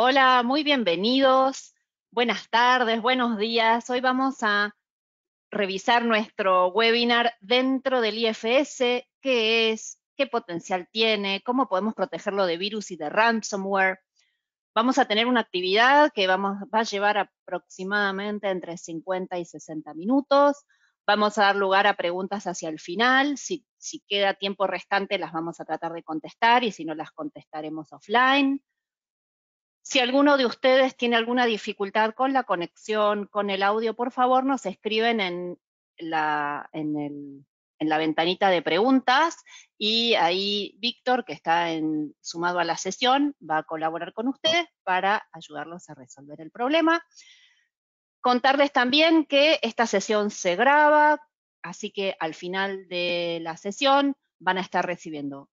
Hola, muy bienvenidos. Buenas tardes, buenos días. Hoy vamos a revisar nuestro webinar dentro del IFS, qué es, qué potencial tiene, cómo podemos protegerlo de virus y de ransomware. Vamos a tener una actividad que vamos, va a llevar aproximadamente entre 50 y 60 minutos. Vamos a dar lugar a preguntas hacia el final. si queda tiempo restante, las vamos a tratar de contestar y si no, las contestaremos offline. Si alguno de ustedes tiene alguna dificultad con la conexión, con el audio, por favor nos escriben en la, ventanita de preguntas y ahí Víctor, que está en, sumado a la sesión, va a colaborar con ustedes para ayudarlos a resolver el problema. Contarles también que esta sesión se graba, así que al final de la sesión van a estar recibiendo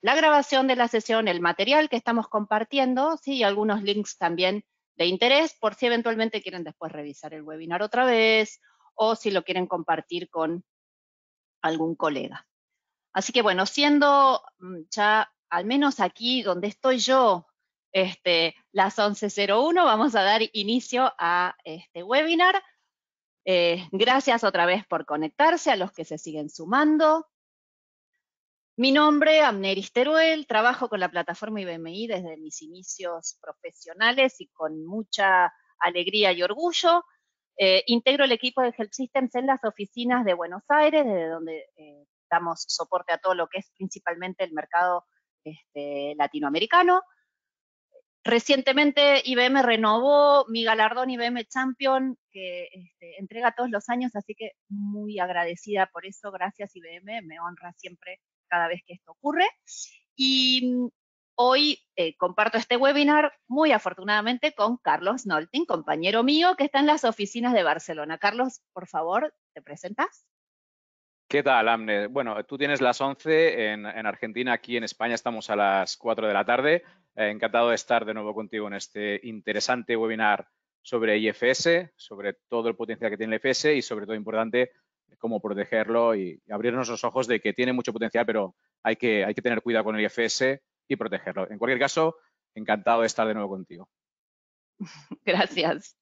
la grabación de la sesión, el material que estamos compartiendo, ¿sí? y algunos links también de interés por si eventualmente quieren después revisar el webinar otra vez o si lo quieren compartir con algún colega. Así que bueno, siendo mm, ya al menos aquí donde estoy yo, este, las 11.01, vamos a dar inicio a este webinar. Eh, gracias otra vez por conectarse a los que se siguen sumando. Mi nombre, Amneris Teruel, trabajo con la plataforma IBMI desde mis inicios profesionales y con mucha alegría y orgullo. Eh, integro el equipo de Help Systems en las oficinas de Buenos Aires, desde donde eh, damos soporte a todo lo que es principalmente el mercado este, latinoamericano. Recientemente IBM renovó mi galardón IBM Champion, que este, entrega todos los años, así que muy agradecida por eso. Gracias IBM, me honra siempre cada vez que esto ocurre. Y mm, hoy eh, comparto este webinar, muy afortunadamente, con Carlos Nolting, compañero mío, que está en las oficinas de Barcelona. Carlos, por favor, ¿te presentas? ¿Qué tal, Amne? Bueno, tú tienes las 11 en, Argentina, aquí en España estamos a las 4 de la tarde. Eh, encantado de estar de nuevo contigo en este interesante webinar sobre IFS, sobre todo el potencial que tiene el IFS y sobre todo importante cómo protegerlo y abrirnos los ojos de que tiene mucho potencial, pero hay que, tener cuidado con el IFS y protegerlo. En cualquier caso, encantado de estar de nuevo contigo. Gracias.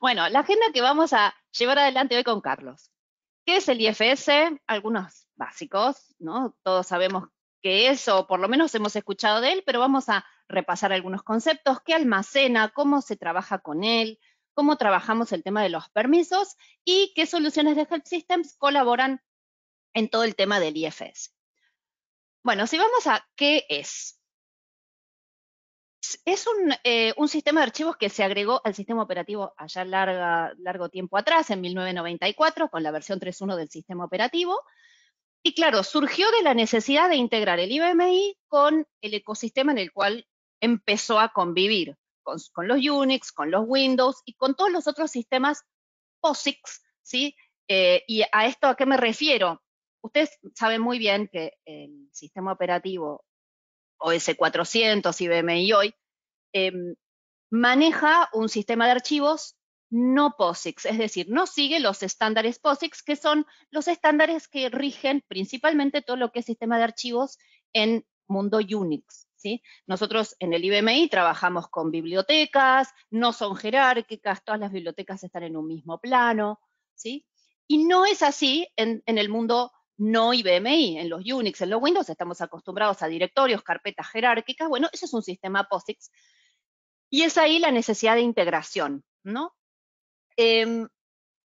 Bueno, la agenda que vamos a llevar adelante hoy con Carlos. ¿Qué es el IFS? Algunos básicos, ¿no? Todos sabemos qué es o por lo menos hemos escuchado de él, pero vamos a repasar algunos conceptos. ¿Qué almacena? ¿Cómo se trabaja con él? cómo trabajamos el tema de los permisos y qué soluciones de Help Systems colaboran en todo el tema del IFS. Bueno, si vamos a qué es. Es eh, un, sistema de archivos que se agregó al sistema operativo allá largo tiempo atrás, en 1994, con la versión 3.1 del sistema operativo. Y claro, surgió de la necesidad de integrar el IBMI con el ecosistema en el cual empezó a convivir con, los Unix, con los Windows y con todos los otros sistemas POSIX, ¿sí? Eh, y a esto a qué me refiero. Ustedes saben muy bien que el sistema operativo OS400, IBM y hoy, em, maneja un sistema de archivos no POSIX, es decir, no sigue los estándares POSIX, que son los estándares que rigen principalmente todo lo que es sistema de archivos en mundo Unix. Nosotros en el IBMI trabajamos con bibliotecas, no son jerárquicas, todas las bibliotecas están en un mismo plano, ¿sí? Y no es así en, el mundo no IBMI, en los Unix, en los Windows estamos acostumbrados a directorios, carpetas jerárquicas, bueno, ese es un sistema POSIX, y es ahí la necesidad de integración, ¿no? Em,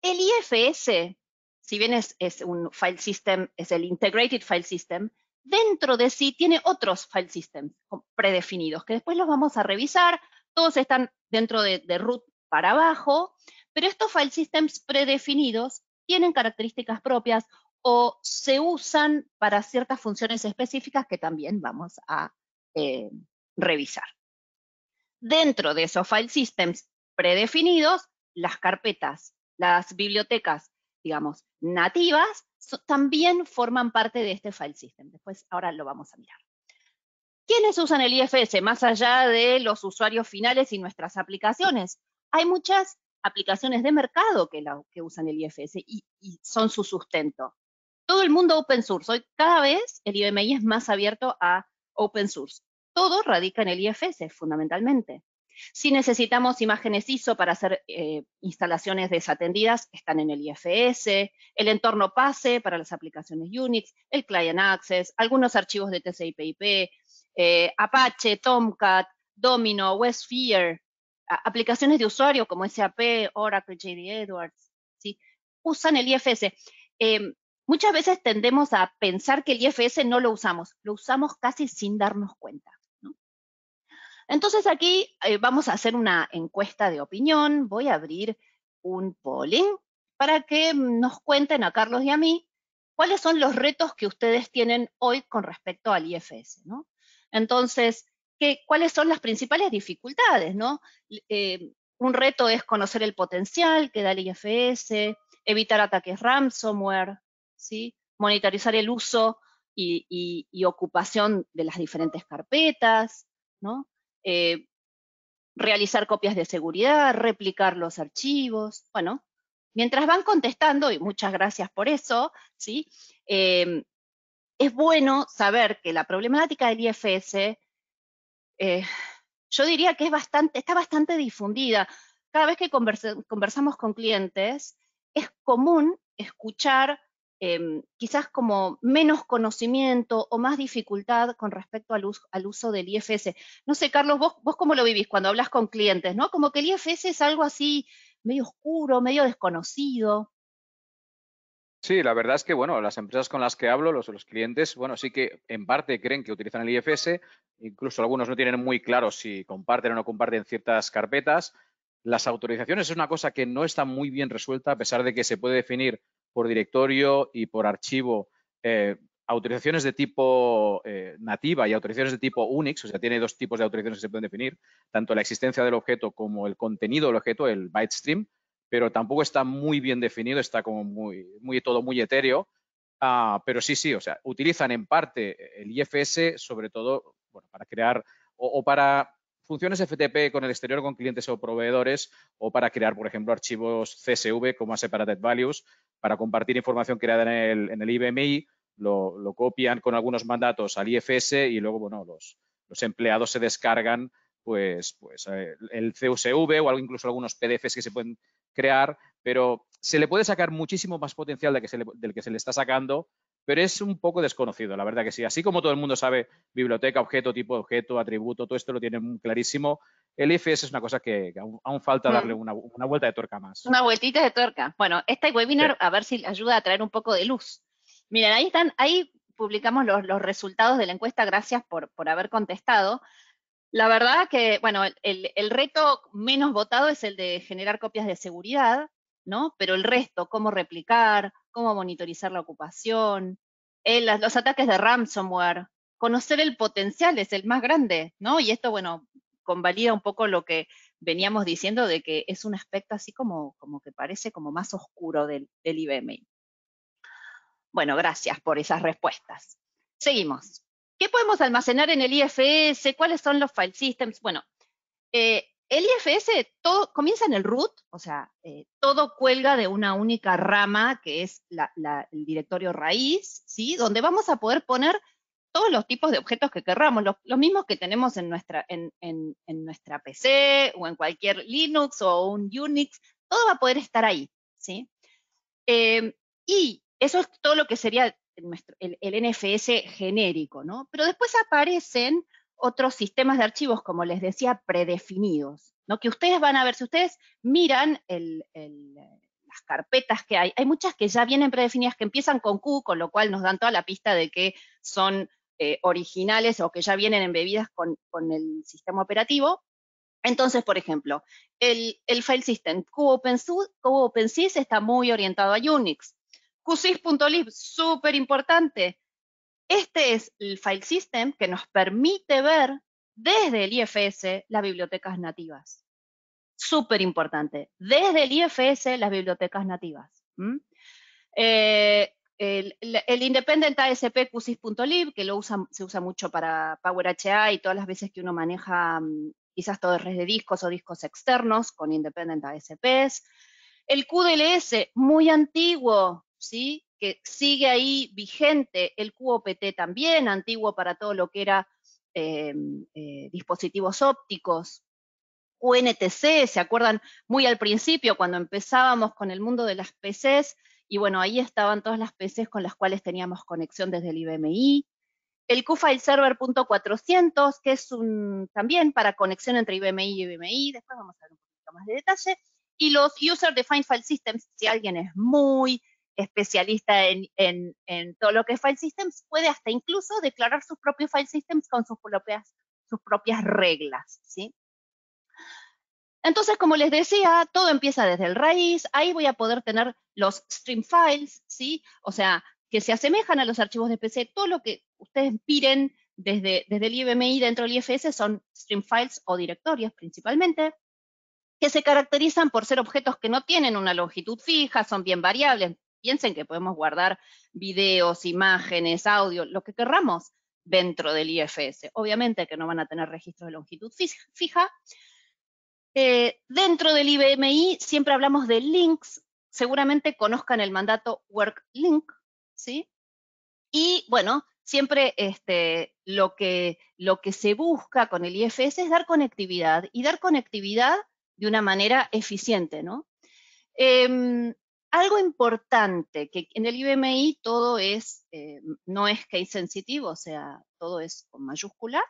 el IFS, si bien es, un file system, es el Integrated File System, dentro de sí tiene otros file systems predefinidos, que después los vamos a revisar, todos están dentro de, root para abajo, pero estos file systems predefinidos tienen características propias o se usan para ciertas funciones específicas que también vamos a eh, revisar. Dentro de esos file systems predefinidos, las carpetas, las bibliotecas digamos, nativas, también forman parte de este file system. Después, ahora lo vamos a mirar. ¿Quiénes usan el IFS más allá de los usuarios finales y nuestras aplicaciones? Hay muchas aplicaciones de mercado que, que usan el IFS y, y, son su sustento. Todo el mundo open source. Hoy cada vez el IBMI es más abierto a open source. Todo radica en el IFS, fundamentalmente. Si necesitamos imágenes ISO para hacer eh, instalaciones desatendidas, están en el IFS, el entorno PASE para las aplicaciones Unix, el Client Access, algunos archivos de tcp eh, Apache, Tomcat, Domino, Westphere, aplicaciones de usuario como SAP, Oracle, JD Edwards, usan el IFS. Em, muchas veces tendemos a pensar que el IFS no lo usamos, lo usamos casi sin darnos cuenta. Entonces aquí eh, vamos a hacer una encuesta de opinión, voy a abrir un polling para que nos cuenten a Carlos y a mí cuáles son los retos que ustedes tienen hoy con respecto al IFS, ¿no? Entonces, ¿cuáles son las principales dificultades, no? Eh, un reto es conocer el potencial que da el IFS, evitar ataques ransomware, ¿sí? monitorizar el uso y, y ocupación de las diferentes carpetas, ¿no? Eh, realizar copias de seguridad, replicar los archivos, bueno, mientras van contestando, y muchas gracias por eso, ¿sí? Eh, es bueno saber que la problemática del IFS, eh, yo diría que es bastante, está bastante difundida. Cada vez que conversamos con clientes, es común escuchar Em, quizás como menos conocimiento o más dificultad con respecto al, uso del IFS. No sé, Carlos, vos, vos cómo lo vivís cuando hablas con clientes, ¿no? Como que el IFS es algo así medio oscuro, medio desconocido. Sí, la verdad es que, bueno, las empresas con las que hablo, los, los clientes, bueno, sí que en parte creen que utilizan el IFS, incluso algunos no tienen muy claro si comparten o no comparten ciertas carpetas. Las autorizaciones es una cosa que no está muy bien resuelta, a pesar de que se puede definir por directorio y por archivo eh, autorizaciones de tipo eh, nativa y autorizaciones de tipo Unix, o sea, tiene dos tipos de autorizaciones que se pueden definir, tanto la existencia del objeto como el contenido del objeto, el byte stream, pero tampoco está muy bien definido, está como muy, muy todo muy etéreo, ah, pero sí, sí, o sea, utilizan en parte el IFS, sobre todo, bueno, para crear o, para funciones FTP con el exterior, con clientes o proveedores, o para crear, por ejemplo, archivos CSV como separated values, para compartir información creada en el, en el IBMI, lo, copian con algunos mandatos al IFS y luego, bueno, los, los empleados se descargan pues, pues eh, el CUSV o incluso algunos PDFs que se pueden crear, pero se le puede sacar muchísimo más potencial que del que se le está sacando pero es un poco desconocido, la verdad que sí. Así como todo el mundo sabe biblioteca, objeto, tipo de objeto, atributo, todo esto lo tienen clarísimo, el IFS es una cosa que aún, falta mm. darle una, vuelta de tuerca más. Una vueltita de tuerca. Bueno, este webinar a ver si ayuda a traer un poco de luz. Miren, ahí están, ahí publicamos los, resultados de la encuesta, gracias por, por haber contestado. La verdad que, bueno, el, el reto menos votado es el de generar copias de seguridad, ¿no? Pero el resto, cómo replicar, cómo monitorizar la ocupación, eh, los ataques de ransomware, conocer el potencial es el más grande, ¿no? Y esto, bueno, convalida un poco lo que veníamos diciendo de que es un aspecto así como, como que parece como más oscuro del, del IBM. Bueno, gracias por esas respuestas. Seguimos. ¿Qué podemos almacenar en el IFS? ¿Cuáles son los file systems? Bueno, eh, el IFS todo comienza en el root, o sea, eh, todo cuelga de una única rama que es el directorio raíz, ¿sí? Donde vamos a poder poner todos los tipos de objetos que querramos, los, mismos que tenemos en nuestra, en, nuestra PC o en cualquier Linux o un Unix, todo va a poder estar ahí, ¿sí? Eh, y eso es todo lo que sería el, el, NFS genérico, ¿no? Pero después aparecen otros sistemas de archivos, como les decía, predefinidos, ¿no? que ustedes van a ver, si ustedes miran las carpetas que hay, hay muchas que ya vienen predefinidas, que empiezan con Q, con lo cual nos dan toda la pista de que son eh, originales o que ya vienen embebidas con, el sistema operativo. Entonces, por ejemplo, el, file system QOpenSys está muy orientado a Unix. QSys.lib, súper importante, este es el file system que nos permite ver desde el IFS las bibliotecas nativas. Súper importante, desde el IFS las bibliotecas nativas. Eh, el, Independent ASP que lo se usa mucho para Power y todas las veces que uno maneja mm, quizás todo red de discos o discos externos con Independent ASPs. El QDLS, muy antiguo, ¿sí? que sigue ahí vigente el QOPT también, antiguo para todo lo que era eh, eh, dispositivos ópticos, UNTC, ¿se acuerdan? Muy al principio, cuando empezábamos con el mundo de las PCs, y bueno, ahí estaban todas las PCs con las cuales teníamos conexión desde el IBMI. El QFile que es un, también para conexión entre IBMI y IBMI, después vamos a ver un poquito más de detalle. Y los User Defined File Systems, si alguien es muy especialista en, todo lo que es file systems, puede hasta incluso declarar sus propios file systems con sus propias, sus propias reglas, ¿sí? Entonces, como les decía, todo empieza desde el raíz, ahí voy a poder tener los stream files, ¿sí? O sea, que se asemejan a los archivos de PC, todo lo que ustedes piden desde, desde el IBMI dentro del IFS son stream files o directorios principalmente, que se caracterizan por ser objetos que no tienen una longitud fija, son bien variables, Piensen que podemos guardar videos, imágenes, audio, lo que queramos, dentro del IFS. Obviamente que no van a tener registro de longitud fija. Eh, dentro del IBMI siempre hablamos de links. Seguramente conozcan el mandato work link, ¿sí? Y bueno, siempre este, lo, que, lo que se busca con el IFS es dar conectividad y dar conectividad de una manera eficiente, ¿no? Em, algo importante, que en el IBMI todo es, eh, no es case sensitive, o sea, todo es con mayúsculas.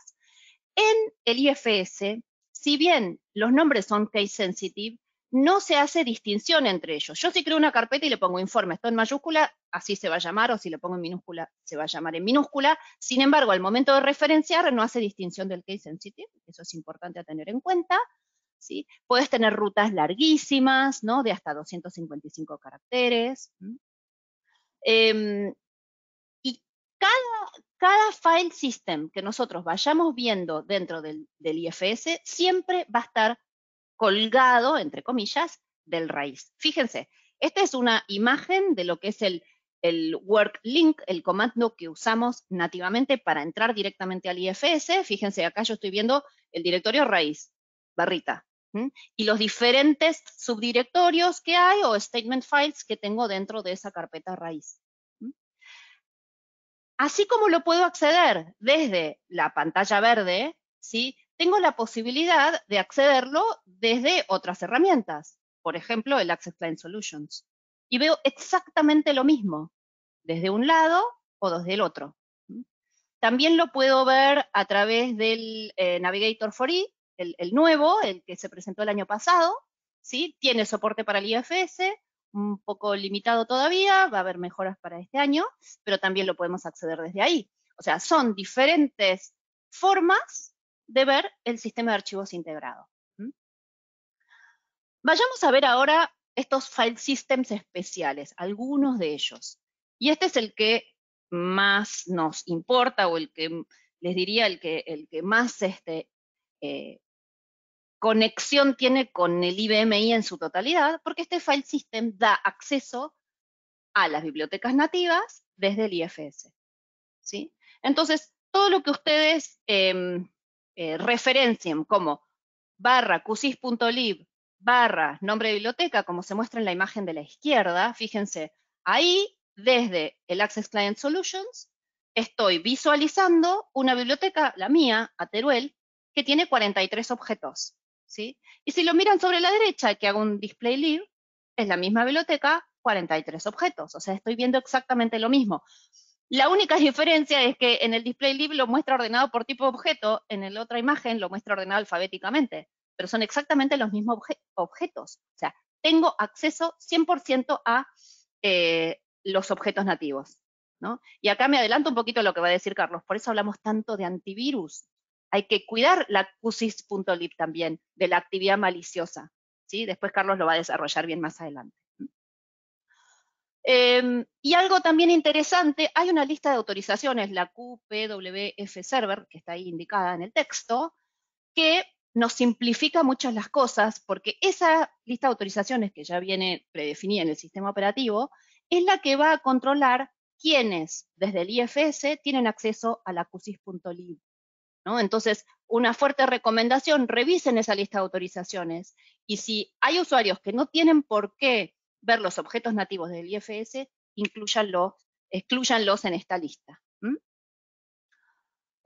En el IFS, si bien los nombres son case sensitive, no se hace distinción entre ellos. Yo si creo una carpeta y le pongo informe, esto en mayúscula, así se va a llamar, o si lo pongo en minúscula, se va a llamar en minúscula. Sin embargo, al momento de referenciar, no hace distinción del case sensitive, eso es importante a tener en cuenta. Puedes tener rutas larguísimas, De hasta 255 caracteres. Em, y cada, file system que nosotros vayamos viendo dentro del, IFS siempre va a estar colgado, entre comillas, del raíz. Fíjense, esta es una imagen de lo que es el, el work link, el comando que usamos nativamente para entrar directamente al IFS. Fíjense, acá yo estoy viendo el directorio raíz, barrita. Y los diferentes subdirectorios que hay o statement files que tengo dentro de esa carpeta raíz. Así como lo puedo acceder desde la pantalla verde, ¿sí? tengo la posibilidad de accederlo desde otras herramientas, por ejemplo, el Access Client Solutions. Y veo exactamente lo mismo, desde un lado o desde el otro. También lo puedo ver a través del eh, Navigator for E, el, nuevo, el que se presentó el año pasado, ¿sí? Tiene soporte para el IFS, un poco limitado todavía, va a haber mejoras para este año, pero también lo podemos acceder desde ahí. O sea, son diferentes formas de ver el sistema de archivos integrado. Vayamos a ver ahora estos file systems especiales, algunos de ellos. Y este es el que más nos importa o el que, les diría, el que, el que más este, eh, conexión tiene con el IBMI en su totalidad, porque este file system da acceso a las bibliotecas nativas desde el IFS. ¿sí? Entonces, todo lo que ustedes em, eh, referencien como barra barra nombre de biblioteca, como se muestra en la imagen de la izquierda, fíjense, ahí desde el Access Client Solutions estoy visualizando una biblioteca, la mía, a que tiene 43 objetos. Y si lo miran sobre la derecha, que hago un display live, es la misma biblioteca, 43 objetos. O sea, estoy viendo exactamente lo mismo. La única diferencia es que en el display live lo muestra ordenado por tipo de objeto, en la otra imagen lo muestra ordenado alfabéticamente, pero son exactamente los mismos objetos. O sea, tengo acceso 100% a eh, los objetos nativos. Y acá me adelanto un poquito a lo que va a decir Carlos, por eso hablamos tanto de antivirus, hay que cuidar la QSIS.lib también de la actividad maliciosa. ¿sí? Después Carlos lo va a desarrollar bien más adelante. Em, y algo también interesante, hay una lista de autorizaciones, la QPWF Server, que está ahí indicada en el texto, que nos simplifica muchas las cosas, porque esa lista de autorizaciones que ya viene predefinida en el sistema operativo, es la que va a controlar quiénes, desde el IFS tienen acceso a la QSIS.lib entonces, una fuerte recomendación, revisen esa lista de autorizaciones. Y si hay usuarios que no tienen por qué ver los objetos nativos del IFS, incluyanlos, excluyanlos en esta lista.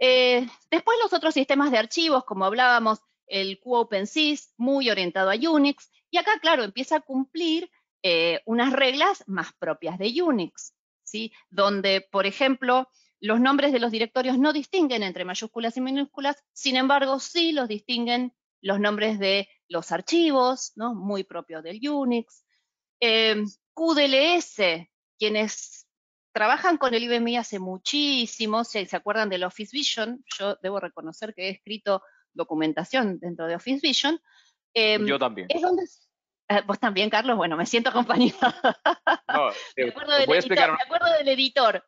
Eh, después los otros sistemas de archivos, como hablábamos, el QOpenSys, muy orientado a Unix, y acá, claro, empieza a cumplir eh, unas reglas más propias de Unix, ¿sí? Donde, por ejemplo, los nombres de los directorios no distinguen entre mayúsculas y minúsculas, sin embargo, sí los distinguen los nombres de los archivos, ¿no? muy propio del Unix. Em, QDLS, quienes trabajan con el IBMI hace muchísimo, si se acuerdan del Office Vision, yo debo reconocer que he escrito documentación dentro de Office Vision. Em, yo también. Es eh, vos también, Carlos, bueno, me siento acompañada. No, eh, me acuerdo del editor.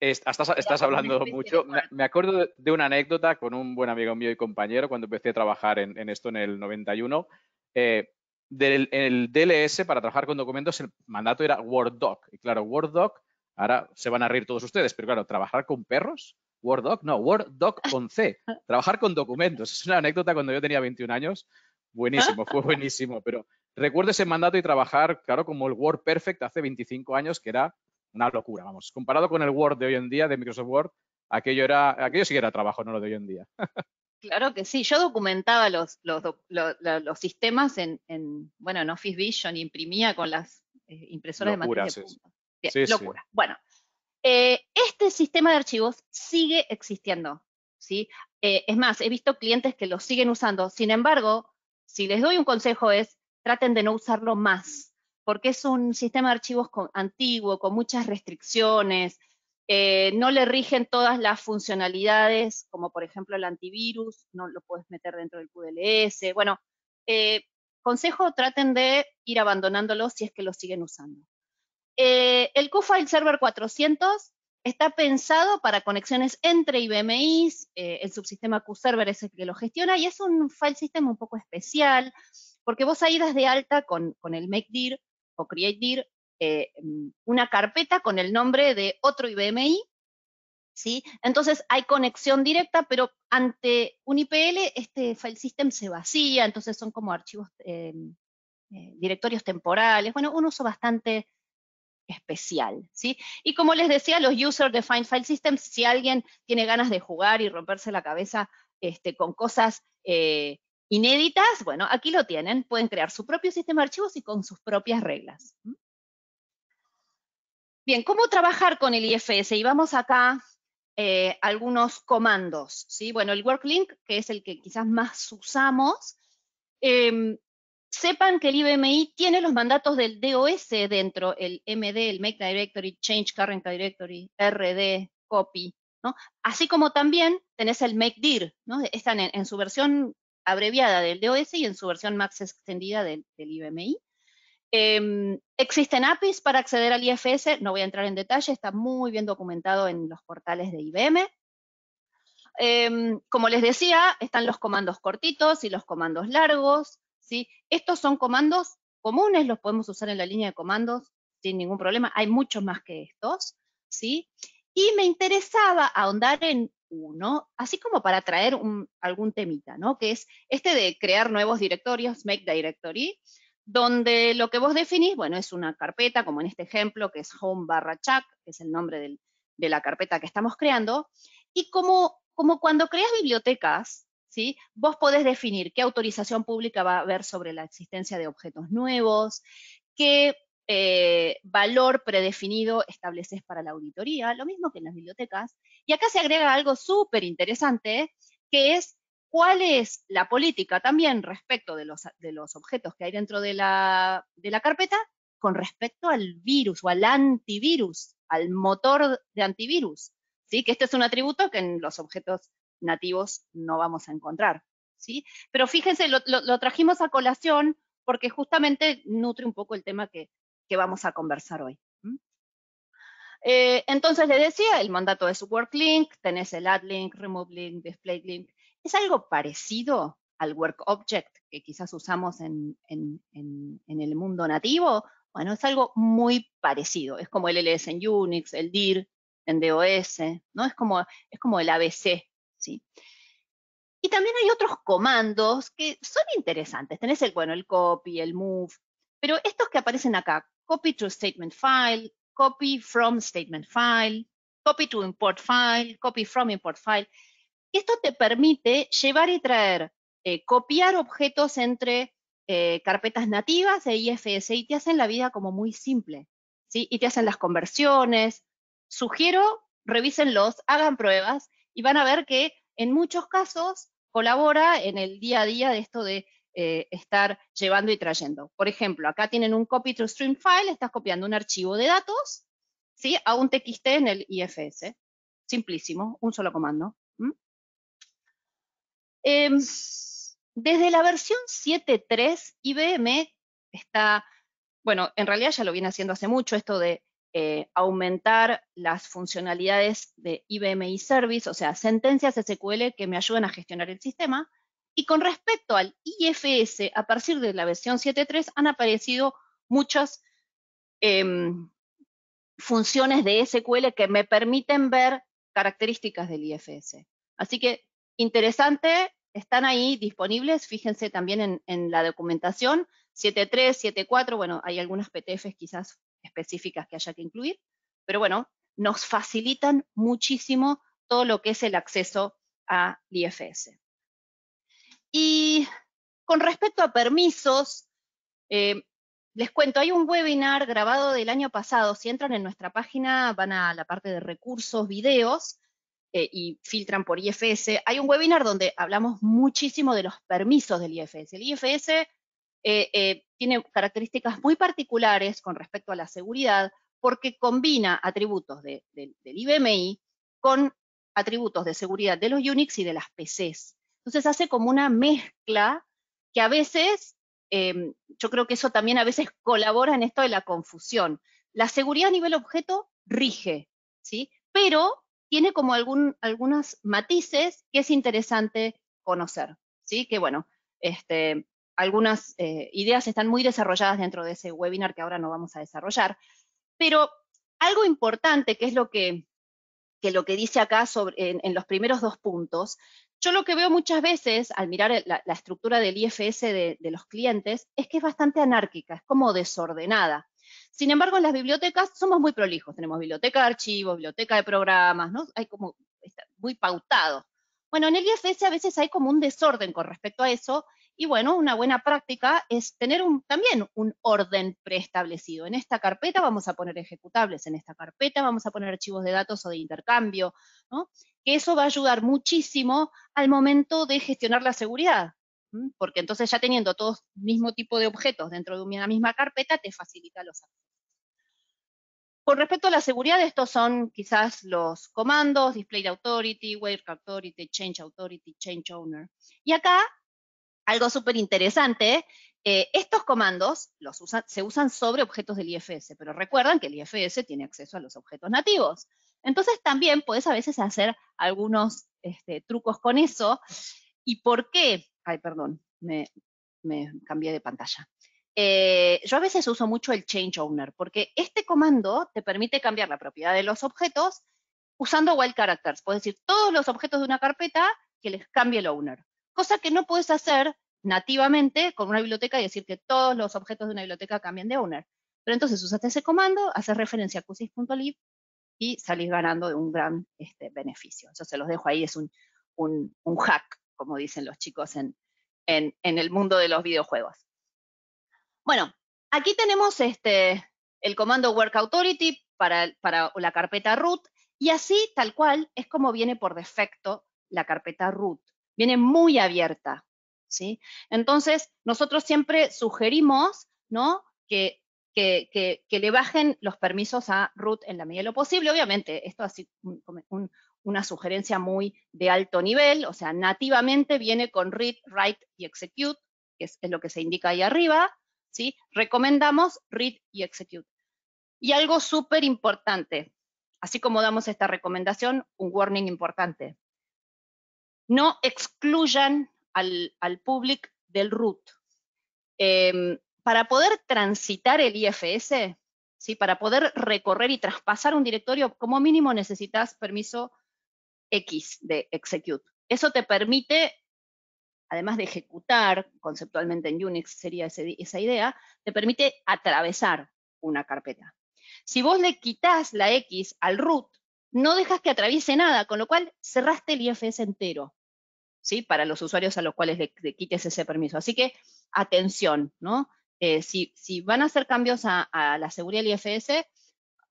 Estás, estás, hablando mucho. Me acuerdo de una anécdota con un buen amigo mío y compañero cuando empecé a trabajar en, esto en el 91. Eh, del, el DLS, para trabajar con documentos, el mandato era WordDoc Y claro, WordDoc, ahora se van a reír todos ustedes, pero claro, trabajar con perros, WordDoc, no, WordDoc Doc con C. trabajar con documentos. Es una anécdota cuando yo tenía 21 años. Buenísimo, fue buenísimo, pero recuerdo ese mandato y trabajar, claro, como el Word Perfect hace 25 años, que era una locura, vamos. Comparado con el Word de hoy en día, de Microsoft Word, aquello, era, aquello sí que era trabajo, no lo de hoy en día. Claro que sí, yo documentaba los, los, sistemas en, Office Vision, imprimía con las eh, impresoras de matriz locura. Bueno, eh, este sistema de archivos sigue existiendo, ¿sí? Eh, es más, he visto clientes que lo siguen usando, sin embargo, si les doy un consejo es, traten de no usarlo más, porque es un sistema de archivos antiguo, con muchas restricciones, eh, no le rigen todas las funcionalidades, como por ejemplo el antivirus, no lo puedes meter dentro del QDLS. Bueno, eh, consejo, traten de ir abandonándolo si es que lo siguen usando. Eh, el QFile Server 400 está pensado para conexiones entre IBMIs, el subsistema QServer es el que lo gestiona, y es un file system un poco especial, porque vos ahí das de alta con, con el MakeDir o createdir eh, mm, una carpeta con el nombre de otro IBMI, ¿sí? Entonces hay conexión directa, pero ante un IPL este file system se vacía, entonces son como archivos, eh, eh, directorios temporales, bueno, un uso bastante especial, ¿sí? Y como les decía, los user defined file systems, si alguien tiene ganas de jugar y romperse la cabeza este, con cosas inéditas, bueno, aquí lo tienen, pueden crear su propio sistema de archivos y con sus propias reglas. Bien, ¿cómo trabajar con el IFS? Y vamos acá eh, algunos comandos, ¿sí? Bueno, el WorkLink, que es el que quizás más usamos, em, sepan que el IBMI tiene los mandatos del DOS dentro, el MD, el Make Directory, Change Current Directory, RD, Copy, ¿no? Así como también tenés el MakeDir, ¿no? Están en, su versión abreviada del DOS y en su versión max extendida del, IBMI. Em, existen APIs para acceder al IFS, no voy a entrar en detalle, está muy bien documentado en los portales de IBM. Em, como les decía, están los comandos cortitos y los comandos largos. ¿sí? Estos son comandos comunes, los podemos usar en la línea de comandos sin ningún problema. Hay muchos más que estos. ¿sí? Y me interesaba ahondar en uno, así como para traer un, algún temita, ¿no? Que es este de crear nuevos directorios, make directory, donde lo que vos definís, bueno, es una carpeta, como en este ejemplo, que es home barra chat, que es el nombre de la carpeta que estamos creando, y como, como cuando creas bibliotecas, ¿sí? Vos podés definir qué autorización pública va a haber sobre la existencia de objetos nuevos, qué eh, valor predefinido estableces para la auditoría, lo mismo que en las bibliotecas. Y acá se agrega algo súper interesante, que es cuál es la política también respecto de los, objetos que hay dentro de la, carpeta con respecto al virus o al antivirus, al motor de antivirus. ¿sí? Que este es un atributo que en los objetos nativos no vamos a encontrar. ¿sí? Pero fíjense, lo trajimos a colación porque justamente nutre un poco el tema que que vamos a conversar hoy. Eh, entonces, le decía, el mandato es WorkLink, tenés el AddLink, RemoveLink, DisplayLink. Es algo parecido al WorkObject que quizás usamos en, el mundo nativo. Bueno, es algo muy parecido. Es como el LS en Unix, el DIR en DOS, ¿no? Es como, es como el ABC, ¿sí? Y también hay otros comandos que son interesantes. Tenés el, bueno, el copy, el move, pero estos que aparecen acá, copy to statement file, copy from statement file, copy to import file, copy from import file. Esto te permite llevar y traer, eh, copiar objetos entre eh, carpetas nativas e IFS y te hacen la vida como muy simple, ¿sí? Y te hacen las conversiones. Sugiero, revísenlos, hagan pruebas y van a ver que en muchos casos colabora en el día a día de esto de eh, estar llevando y trayendo. Por ejemplo, acá tienen un copy to stream file, estás copiando un archivo de datos ¿sí? a un TXT en el IFS. Simplísimo, un solo comando. ¿Mm? Em, desde la versión 7.3, IBM está, bueno, en realidad ya lo viene haciendo hace mucho esto de eh, aumentar las funcionalidades de IBM y Service, o sea, sentencias SQL que me ayudan a gestionar el sistema, y con respecto al IFS, a partir de la versión 7.3 han aparecido muchas em, funciones de SQL que me permiten ver características del IFS. Así que interesante, están ahí disponibles, fíjense también en, en la documentación, 7.3, 7.4, bueno, hay algunas PTFs quizás específicas que haya que incluir, pero bueno, nos facilitan muchísimo todo lo que es el acceso al IFS. Y con respecto a permisos, eh, les cuento, hay un webinar grabado del año pasado, si entran en nuestra página van a la parte de recursos, videos, eh, y filtran por IFS. Hay un webinar donde hablamos muchísimo de los permisos del IFS. El IFS eh, tiene características muy particulares con respecto a la seguridad porque combina atributos del IBMI con atributos de seguridad de los Unix y de las PCs. Entonces hace como una mezcla que a veces, em, yo creo que eso también a veces colabora en esto de la confusión. La seguridad a nivel objeto rige, ¿sí? Pero tiene como algún, algunos matices que es interesante conocer, ¿sí? Que bueno, este, algunas eh, ideas están muy desarrolladas dentro de ese webinar que ahora no vamos a desarrollar. Pero algo importante, que es lo que que lo que dice acá sobre, en, los primeros dos puntos, yo lo que veo muchas veces al mirar la, estructura del IFS de, los clientes es que es bastante anárquica, es como desordenada. Sin embargo, en las bibliotecas somos muy prolijos, tenemos biblioteca de archivos, biblioteca de programas, ¿no? Hay como, muy pautado. Bueno, en el IFS a veces hay como un desorden con respecto a eso, y bueno, una buena práctica es tener también un orden preestablecido. En esta carpeta vamos a poner ejecutables, en esta carpeta vamos a poner archivos de datos o de intercambio, ¿no? que eso va a ayudar muchísimo al momento de gestionar la seguridad, porque entonces ya teniendo todos mismo tipo de objetos dentro de una misma carpeta te facilita los accesos. Con respecto a la seguridad, estos son quizás los comandos, Display Authority, Wave Authority, Change Authority, Change Owner. Y acá algo súper interesante, eh, estos comandos se usan sobre objetos del IFS, pero recuerdan que el IFS tiene acceso a los objetos nativos. Entonces también puedes a veces hacer algunos este, trucos con eso. ¿Y por qué? Ay, perdón, me, cambié de pantalla. Eh, yo a veces uso mucho el change owner, porque este comando te permite cambiar la propiedad de los objetos usando wild characters. Puedes decir todos los objetos de una carpeta que les cambie el owner cosa que no puedes hacer nativamente con una biblioteca y decir que todos los objetos de una biblioteca cambian de owner. Pero entonces usaste ese comando, haces referencia a qsys.lib y salís ganando de un gran este, beneficio. Eso se los dejo ahí, es un, hack, como dicen los chicos en, el mundo de los videojuegos. Bueno, aquí tenemos este, el comando work authority para, para la carpeta root, y así, tal cual, es como viene por defecto la carpeta root viene muy abierta, ¿sí? Entonces, nosotros siempre sugerimos, ¿no? Que, que, le bajen los permisos a root en la medida de lo posible. Obviamente, esto es una sugerencia muy de alto nivel, o sea, nativamente viene con read, write y execute, que es, lo que se indica ahí arriba, ¿sí? Recomendamos read y execute. Y algo súper importante, así como damos esta recomendación, un warning importante no excluyan al, public del root. Em, para poder transitar el IFS, para poder recorrer y traspasar un directorio, como mínimo necesitas permiso X de execute. Eso te permite, además de ejecutar, conceptualmente en Unix sería esa idea, te permite atravesar una carpeta. Si vos le quitas la X al root, no dejas que atraviese nada, con lo cual cerraste el IFS entero. Para los usuarios a los cuales le, quites ese permiso. Así que, atención, eh, si, van a hacer cambios a, la seguridad del IFS,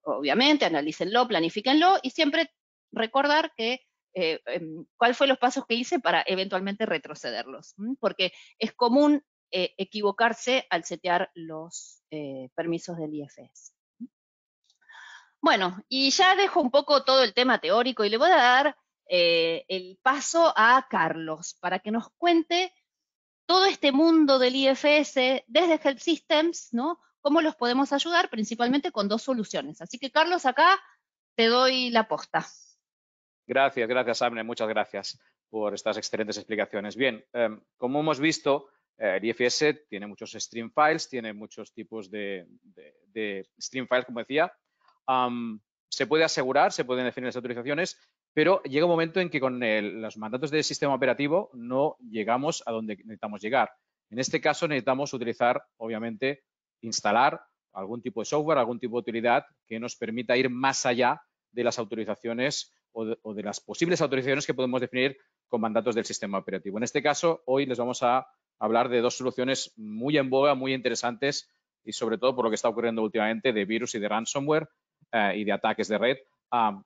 obviamente, analícenlo, planifíquenlo y siempre recordar que eh, em, cuál fue los pasos que hice para eventualmente retrocederlos, porque es común eh, equivocarse al setear los eh, permisos del IFS. Bueno, y ya dejo un poco todo el tema teórico y le voy a dar eh, el paso a Carlos para que nos cuente todo este mundo del IFS desde Help Systems, ¿no? Cómo los podemos ayudar, principalmente con dos soluciones. Así que, Carlos, acá te doy la posta. Gracias, gracias, Amne. Muchas gracias por estas excelentes explicaciones. Bien, em, como hemos visto, eh, el IFS tiene muchos stream files, tiene muchos tipos de, stream files, como decía. se puede asegurar, se pueden definir las autorizaciones, pero llega un momento en que con los mandatos del sistema operativo no llegamos a donde necesitamos llegar. En este caso necesitamos utilizar, obviamente, instalar algún tipo de software, algún tipo de utilidad que nos permita ir más allá de las autorizaciones o de, las posibles autorizaciones que podemos definir con mandatos del sistema operativo. En este caso, hoy les vamos a hablar de dos soluciones muy en boga, muy interesantes y sobre todo por lo que está ocurriendo últimamente de virus y de ransomware eh, y de ataques de red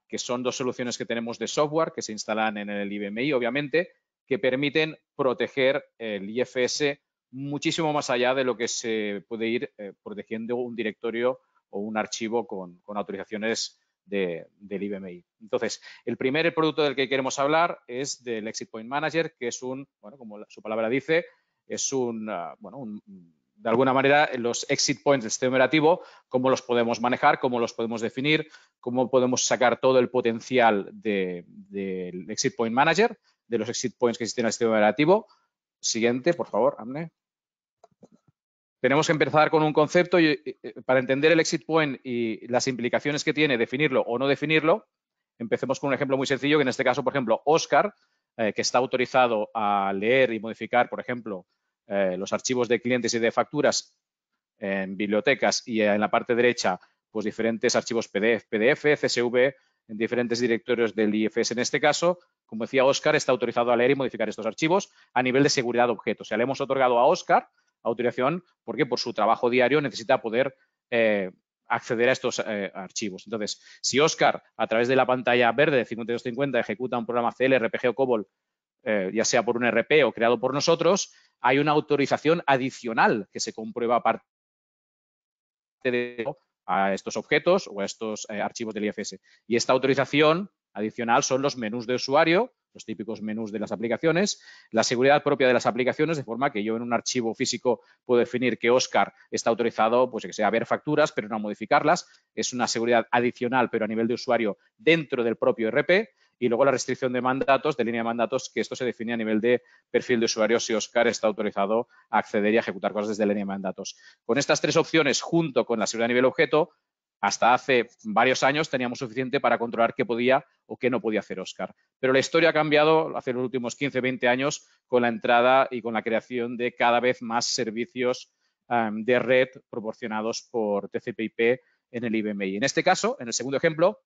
que son dos soluciones que tenemos de software que se instalan en el IBMI, obviamente, que permiten proteger el IFS muchísimo más allá de lo que se puede ir eh, protegiendo un directorio o un archivo con, autorizaciones de, del IBMI. Entonces, el primer producto del que queremos hablar es del Exit Point Manager, que es un, bueno, como su palabra dice, es un, ah, bueno, un de alguna manera, los exit points del sistema operativo, cómo los podemos manejar, cómo los podemos definir, cómo podemos sacar todo el potencial del exit point manager, de los exit points que existen en el sistema operativo. Siguiente, por favor, Amne. Tenemos que empezar con un concepto eh, eh, para entender el exit point y las implicaciones que tiene definirlo o no definirlo. Empecemos con un ejemplo muy sencillo, que en este caso, por ejemplo, Oscar, eh, que está autorizado a leer y modificar, por ejemplo, eh, los archivos de clientes y de facturas en bibliotecas y en la parte derecha, pues diferentes archivos PDF, PDF CSV, en diferentes directorios del IFS en este caso. Como decía Oscar, está autorizado a leer y modificar estos archivos a nivel de seguridad de objetos. O sea, le hemos otorgado a Oscar autorización porque por su trabajo diario necesita poder eh, acceder a estos eh, archivos. Entonces, si Oscar, a través de la pantalla verde de 5250, ejecuta un programa CL, RPG o COBOL eh, ya sea por un e RP o creado por nosotros, hay una autorización adicional que se comprueba de a estos objetos o a estos eh, archivos del IFS. Y esta autorización adicional son los menús de usuario, los típicos menús de las aplicaciones, la seguridad propia de las aplicaciones, de forma que yo en un archivo físico puedo definir que Oscar está autorizado, pues que sea a ver facturas, pero no a modificarlas. Es una seguridad adicional, pero a nivel de usuario dentro del propio e RP y luego la restricción de mandatos, de línea de mandatos, que esto se define a nivel de perfil de usuario si Oscar está autorizado a acceder y ejecutar cosas desde la línea de mandatos. Con estas tres opciones, junto con la seguridad a nivel objeto, hasta hace varios años teníamos suficiente para controlar qué podía o qué no podía hacer Oscar. Pero la historia ha cambiado hace los últimos 15, 20 años con la entrada y con la creación de cada vez más servicios de red proporcionados por tcp en el IBM. Y en este caso, en el segundo ejemplo,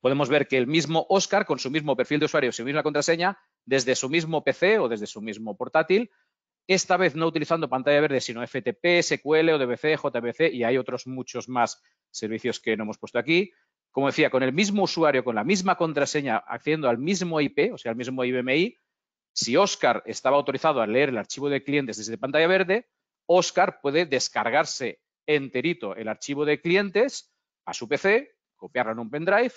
podemos ver que el mismo Oscar, con su mismo perfil de usuario y su misma contraseña, desde su mismo PC o desde su mismo portátil, esta vez no utilizando pantalla verde, sino FTP, SQL, ODBC, JPC y hay otros muchos más servicios que no hemos puesto aquí. Como decía, con el mismo usuario, con la misma contraseña, accediendo al mismo IP, o sea, al mismo IBMI, si Oscar estaba autorizado a leer el archivo de clientes desde pantalla verde, Oscar puede descargarse enterito el archivo de clientes a su PC copiarlo en un pendrive.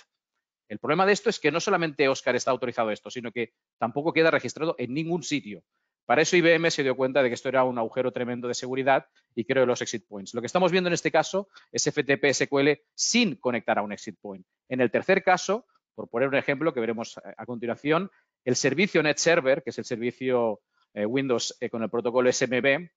El problema de esto es que no solamente Oscar está autorizado esto, sino que tampoco queda registrado en ningún sitio. Para eso IBM se dio cuenta de que esto era un agujero tremendo de seguridad y creo los exit points. Lo que estamos viendo en este caso es FTP SQL sin conectar a un exit point. En el tercer caso, por poner un ejemplo que veremos a continuación, el servicio Net Server, que es el servicio eh, Windows eh, con el protocolo SMB,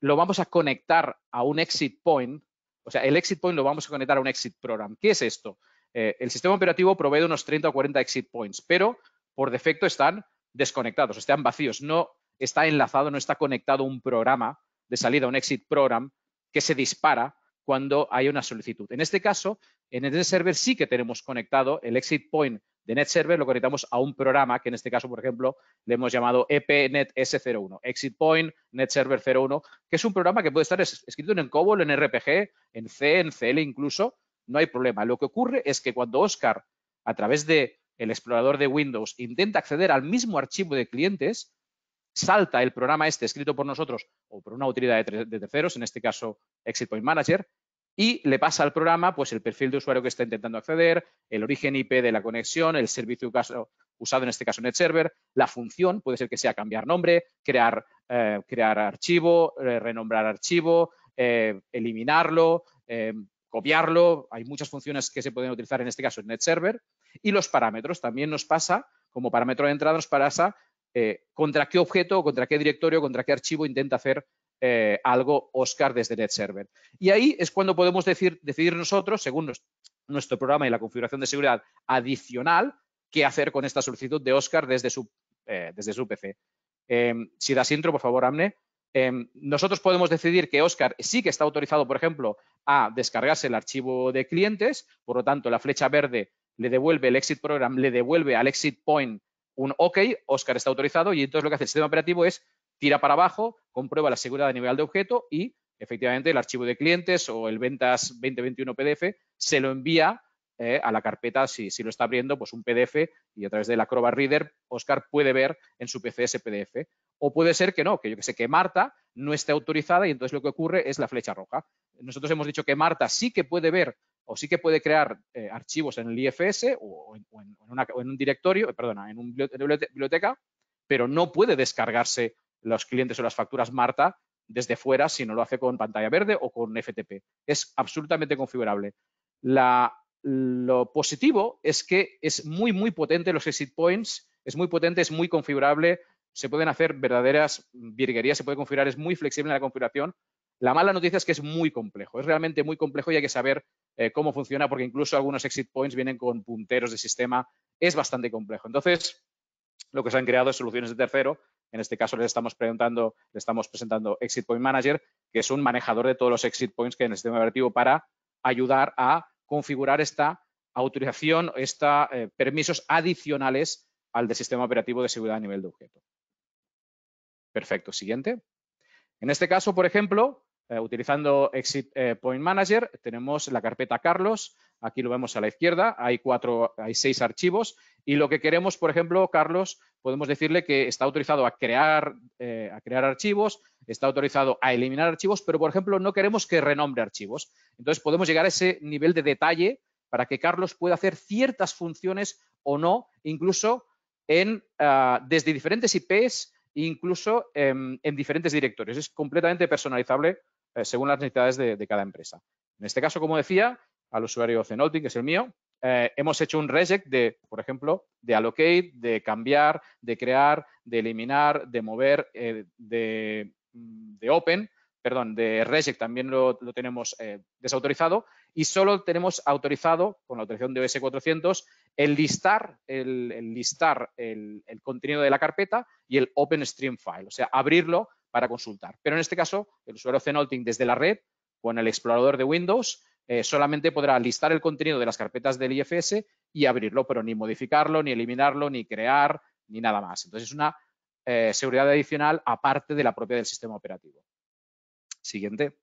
lo vamos a conectar a un exit point o sea, el exit point lo vamos a conectar a un exit program. ¿Qué es esto? Eh, el sistema operativo provee unos 30 o 40 exit points, pero por defecto están desconectados, están vacíos. No está enlazado, no está conectado un programa de salida, un exit program que se dispara cuando hay una solicitud. En este caso, en el este server sí que tenemos conectado el exit point de NetServer lo conectamos a un programa que en este caso, por ejemplo, le hemos llamado EPNet S01, Exit Point 01, que es un programa que puede estar escrito en COBOL, en RPG, en C, en CL incluso, no hay problema. Lo que ocurre es que cuando Oscar, a través del el explorador de Windows, intenta acceder al mismo archivo de clientes, salta el programa este escrito por nosotros o por una utilidad de, terceros, en este caso Exit Point Manager, y le pasa al programa pues, el perfil de usuario que está intentando acceder, el origen IP de la conexión, el servicio usado en este caso en el server, la función, puede ser que sea cambiar nombre, crear, eh, crear archivo, eh, renombrar archivo, eh, eliminarlo, copiarlo. Hay muchas funciones que se pueden utilizar en este caso en NetServer. Y los parámetros también nos pasa, como parámetro de entrada nos pasa contra qué objeto, contra qué directorio, contra qué archivo intenta hacer eh, algo Oscar desde NetServer. Y ahí es cuando podemos decidir nosotros, según nuestro programa y la configuración de seguridad adicional, qué hacer con esta solicitud de Oscar desde su, eh, PC. Em, si das intro, por favor, Amne. Em, nosotros podemos decidir que Oscar sí que está autorizado, por ejemplo, a descargarse el archivo de clientes, por lo tanto, la flecha verde le devuelve el exit program, le devuelve al exit point un OK, Oscar está autorizado y entonces lo que hace el sistema operativo es tira para abajo, comprueba la seguridad a nivel de objeto y efectivamente el archivo de clientes o el ventas 2021 PDF se lo envía eh, a la carpeta, si, si, lo está abriendo, pues un PDF y a través del Acrobat Reader, Oscar puede ver en su PC ese PDF. O puede ser que no, que yo que sé, que Marta no esté autorizada y entonces lo que ocurre es la flecha roja. Nosotros hemos dicho que Marta sí que puede ver o sí que puede crear eh, archivos en el IFS o, en, o en un directorio, eh, perdona, en una biblioteca, pero no puede descargarse los clientes o las facturas Marta desde fuera si no lo hace con pantalla verde o con FTP. Es absolutamente configurable. lo positivo es que es muy, muy potente los exit points, es muy potente, es muy configurable, se pueden hacer verdaderas virguerías, se puede configurar, es muy flexible en la configuración. La mala noticia es que es muy complejo, es realmente muy complejo y hay que saber eh, cómo funciona porque incluso algunos exit points vienen con punteros de sistema, es bastante complejo. Entonces, lo que se han creado es soluciones de tercero en este caso le estamos, presentando Exit Point Manager, que es un manejador de todos los exit points que hay en el sistema operativo para ayudar a configurar esta autorización, estos eh, permisos adicionales al del sistema operativo de seguridad a nivel de objeto. Perfecto. Siguiente. En este caso, por ejemplo, eh, utilizando Exit eh, Point Manager, tenemos la carpeta Carlos, Aquí lo vemos a la izquierda, hay cuatro, hay seis archivos y lo que queremos, por ejemplo, Carlos, podemos decirle que está autorizado a crear, eh, a crear archivos, está autorizado a eliminar archivos, pero por ejemplo no queremos que renombre archivos. Entonces podemos llegar a ese nivel de detalle para que Carlos pueda hacer ciertas funciones o no, incluso en, ah, desde diferentes IPs, incluso en, diferentes directorios. Es completamente personalizable eh, según las necesidades de, de, cada empresa. En este caso, como decía, al usuario Zenotti, que es el mío, eh, hemos hecho un reject de, por ejemplo, de allocate, de cambiar, de crear, de eliminar, de mover, eh, mm, de, open, perdón, de reject también lo, tenemos eh, desautorizado y solo tenemos autorizado, con la autorización de OS 400, el listar, el, listar el, contenido de la carpeta y el open stream file, o sea, abrirlo para consultar. Pero en este caso, el usuario Zenolting desde la red, con el explorador de Windows, eh, solamente podrá listar el contenido de las carpetas del IFS y abrirlo, pero ni modificarlo, ni eliminarlo, ni crear, ni nada más. Entonces es una eh, seguridad adicional aparte de la propia del sistema operativo. Siguiente.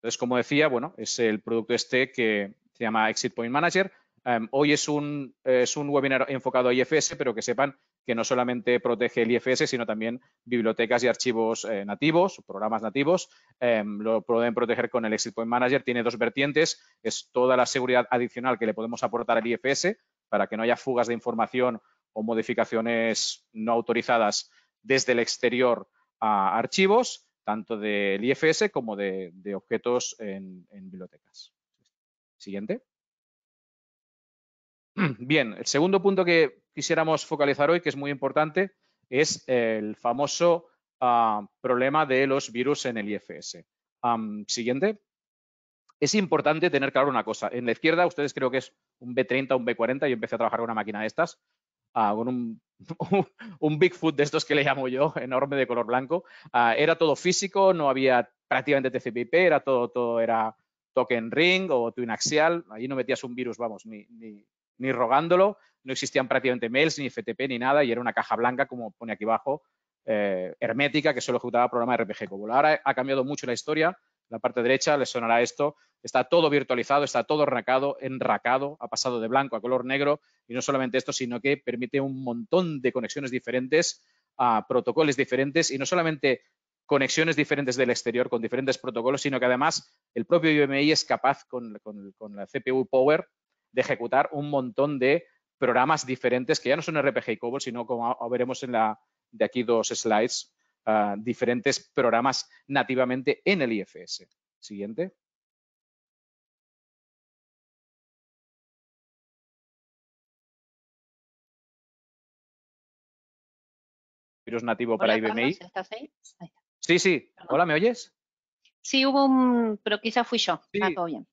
Entonces, como decía, bueno, es el producto este que se llama Exit Point Manager. Em, hoy es un, es un webinar enfocado a IFS, pero que sepan que no solamente protege el IFS, sino también bibliotecas y archivos eh, nativos, programas nativos. Em, lo pueden proteger con el Exit Point Manager. Tiene dos vertientes. Es toda la seguridad adicional que le podemos aportar al IFS para que no haya fugas de información o modificaciones no autorizadas desde el exterior a archivos, tanto del IFS como de, objetos en bibliotecas. Siguiente. Bien, el segundo punto que quisiéramos focalizar hoy, que es muy importante, es el famoso ah, problema de los virus en el IFS. siguiente. Es importante tener claro una cosa. En la izquierda, ustedes creo que es un B30, un B40. Yo empecé a trabajar con una máquina de estas, ah, con un, Bigfoot de estos que le llamo yo, enorme de color blanco. Ah, era todo físico, no había prácticamente tcp era todo, todo era token ring o twin axial. Ahí no metías un virus, vamos, ni ni rogándolo, no existían prácticamente mails, ni FTP, ni nada, y era una caja blanca, como pone aquí abajo, eh, hermética, que solo ejecutaba programas RPG. Como ahora ha cambiado mucho la historia, la parte derecha les sonará esto, está todo virtualizado, está todo racado, enracado, ha pasado de blanco a color negro, y no solamente esto, sino que permite un montón de conexiones diferentes, a protocolos diferentes, y no solamente conexiones diferentes del exterior con diferentes protocolos, sino que además el propio IBMI es capaz con la CPU Power de ejecutar un montón de programas diferentes que ya no son RPG y COBOL, sino como veremos en la de aquí dos slides, ah, diferentes programas nativamente en el IFS. Siguiente. Virus nativo para IBM sí, sí. Hola, ¿me oyes? Sí, hubo un, pero quizás fui yo. Sí. Ah, bien.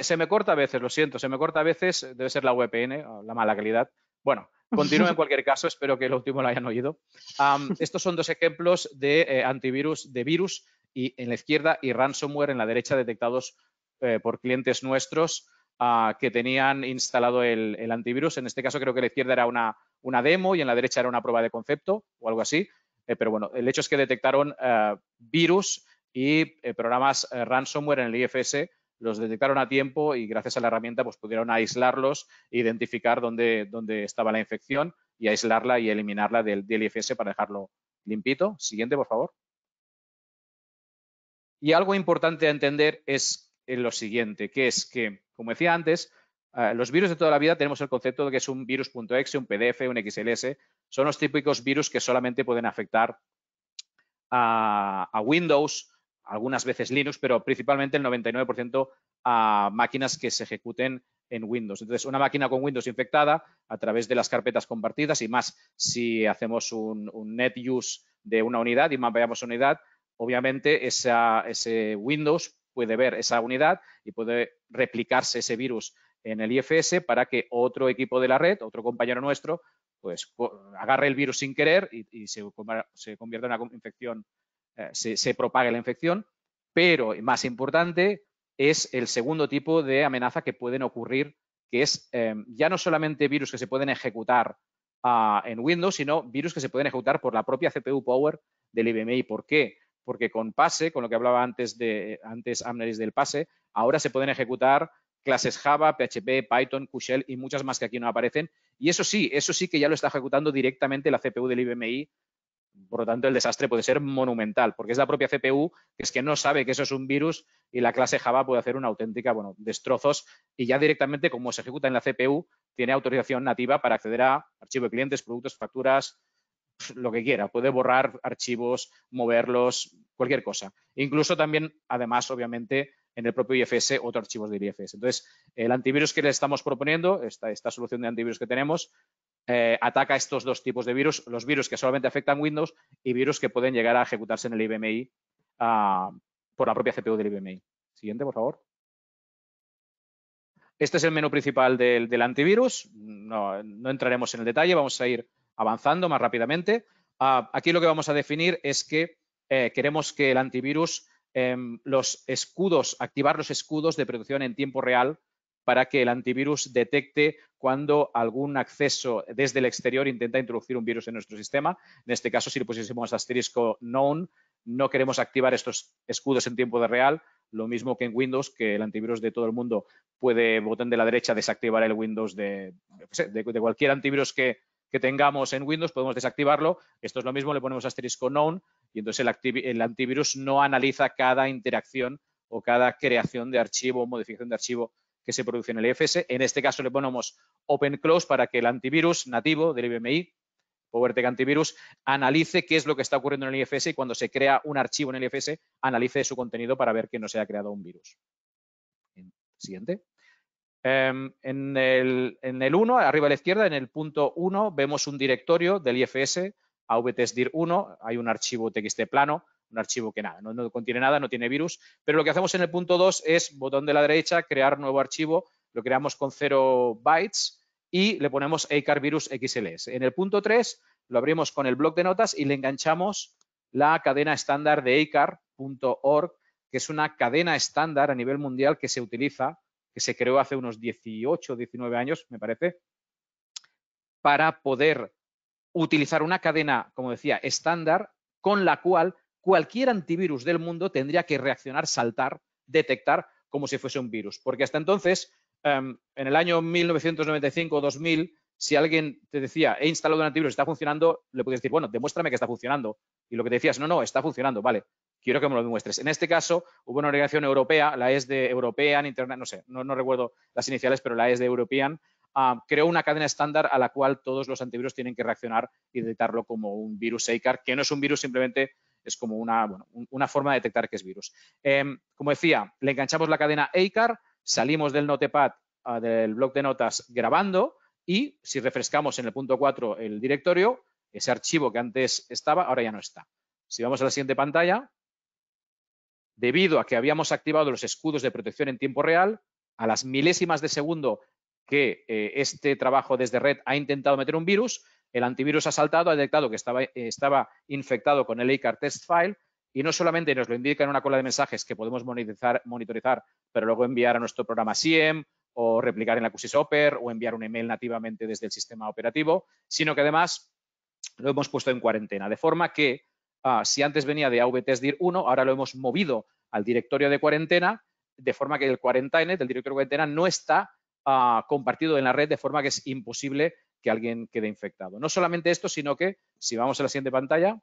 Se me, corta a veces, lo siento, se me corta a veces, debe ser la VPN, la mala calidad. Bueno, continúo en cualquier caso, espero que lo último lo hayan oído. estos son dos ejemplos de eh, antivirus, de virus y, en la izquierda y ransomware en la derecha detectados eh, por clientes nuestros ah, que tenían instalado el, antivirus. En este caso creo que la izquierda era una, una demo y en la derecha era una prueba de concepto o algo así. Eh, pero bueno, el hecho es que detectaron virus y programas ransomware en el IFS los detectaron a tiempo y gracias a la herramienta pues pudieron aislarlos identificar dónde, estaba la infección y aislarla y eliminarla del, del IFS para dejarlo limpito. Siguiente, por favor. Y algo importante a entender es eh, lo siguiente, que es que, como decía antes, eh, los virus de toda la vida tenemos el concepto de que es un virus.exe, un PDF, un XLS. Son los típicos virus que solamente pueden afectar a Windows, algunas veces Linux, pero principalmente el 99% a máquinas que se ejecuten en Windows. Entonces, una máquina con Windows infectada a través de las carpetas compartidas y más si hacemos un, net use de una unidad y más mapeamos unidad, obviamente ese Windows puede ver esa unidad y puede replicarse ese virus en el IFS para que otro equipo de la red, otro compañero nuestro, pues agarre el virus sin querer y, se, se convierta en una infección eh, se, se propague la infección, pero más importante es el segundo tipo de amenaza que pueden ocurrir, que es em, ya no solamente virus que se pueden ejecutar ah, en Windows, sino virus que se pueden ejecutar por la propia CPU Power del IBMI. ¿Por qué? Porque con pase, con lo que hablaba antes, de, antes Amneris del pase, ahora se pueden ejecutar clases Java, PHP, Python, QShell y muchas más que aquí no aparecen. Y eso sí, eso sí que ya lo está ejecutando directamente la CPU del IBMI por lo tanto, el desastre puede ser monumental, porque es la propia CPU que es que no sabe que eso es un virus y la clase Java puede hacer una auténtica, bueno, destrozos y ya directamente como se ejecuta en la CPU, tiene autorización nativa para acceder a archivos de clientes, productos, facturas, lo que quiera. Puede borrar archivos, moverlos, cualquier cosa. Incluso también, además, obviamente, en el propio IFS, otros archivos del IFS. Entonces, el antivirus que le estamos proponiendo, esta solución de antivirus que tenemos, eh, ataca estos dos tipos de virus, los virus que solamente afectan Windows y virus que pueden llegar a ejecutarse en el IBMI ah, por la propia CPU del IBMI. Siguiente, por favor. Este es el menú principal del, antivirus. No, entraremos en el detalle, vamos a ir avanzando más rápidamente. Ah, aquí lo que vamos a definir es que eh, queremos que el antivirus, em, los escudos, activar los escudos de producción en tiempo real para que el antivirus detecte cuando algún acceso desde el exterior intenta introducir un virus en nuestro sistema. En este caso, si le pusiésemos asterisco known, no queremos activar estos escudos en tiempo real, lo mismo que en Windows, que el antivirus de todo el mundo puede, botón de la derecha, desactivar el Windows de, de, cualquier antivirus que, tengamos en Windows, podemos desactivarlo. Esto es lo mismo, le ponemos asterisco known y entonces el antivirus no analiza cada interacción o cada creación de archivo o modificación de archivo que se produce en el IFS. En este caso le ponemos Open Close para que el antivirus nativo del IBMI, PowerTech Antivirus, analice qué es lo que está ocurriendo en el IFS y cuando se crea un archivo en el IFS, analice su contenido para ver que no se ha creado un virus. Siguiente. Em, en el 1, arriba a la izquierda, en el punto 1, vemos un directorio del IFS, avtsdir1, hay un archivo txt plano un archivo que nada, no, contiene nada, no tiene virus, pero lo que hacemos en el punto 2 es botón de la derecha, crear nuevo archivo, lo creamos con 0 bytes y le ponemos ACAR XLS. En el punto 3 lo abrimos con el bloc de notas y le enganchamos la cadena estándar de ACAR.org, que es una cadena estándar a nivel mundial que se utiliza, que se creó hace unos 18, 19 años, me parece, para poder utilizar una cadena, como decía, estándar, con la cual cualquier antivirus del mundo tendría que reaccionar, saltar, detectar como si fuese un virus. Porque hasta entonces, em, en el año 1995 o 2000, si alguien te decía, he instalado un antivirus, está funcionando, le puedes decir, bueno, demuéstrame que está funcionando. Y lo que te decías, no, no, está funcionando, vale, quiero que me lo demuestres. En este caso, hubo una organización europea, la ESD European Internet, no sé, no, recuerdo las iniciales, pero la ESD European, ah, creó una cadena estándar a la cual todos los antivirus tienen que reaccionar y detectarlo como un virus SACAR, que no es un virus simplemente es como una, forma de detectar que es virus. Em, como decía, le enganchamos la cadena ACAR, salimos del notepad, ah, del blog de notas grabando y si refrescamos en el punto 4 el directorio, ese archivo que antes estaba, ahora ya no está. Si vamos a la siguiente pantalla, debido a que habíamos activado los escudos de protección en tiempo real, a las milésimas de segundo que eh, este trabajo desde red ha intentado meter un virus, el antivirus ha saltado, ha detectado que estaba, eh, estaba infectado con el ACAR test file y no solamente nos lo indica en una cola de mensajes que podemos monitorizar, pero luego enviar a nuestro programa SIEM o replicar en la QSIS Oper o enviar un email nativamente desde el sistema operativo, sino que además lo hemos puesto en cuarentena, de forma que ah, si antes venía de avtesdir 1, ahora lo hemos movido al directorio de cuarentena, de forma que el cuarentena, del directorio de cuarentena, no está ah, compartido en la red, de forma que es imposible que alguien quede infectado. No solamente esto, sino que, si vamos a la siguiente pantalla,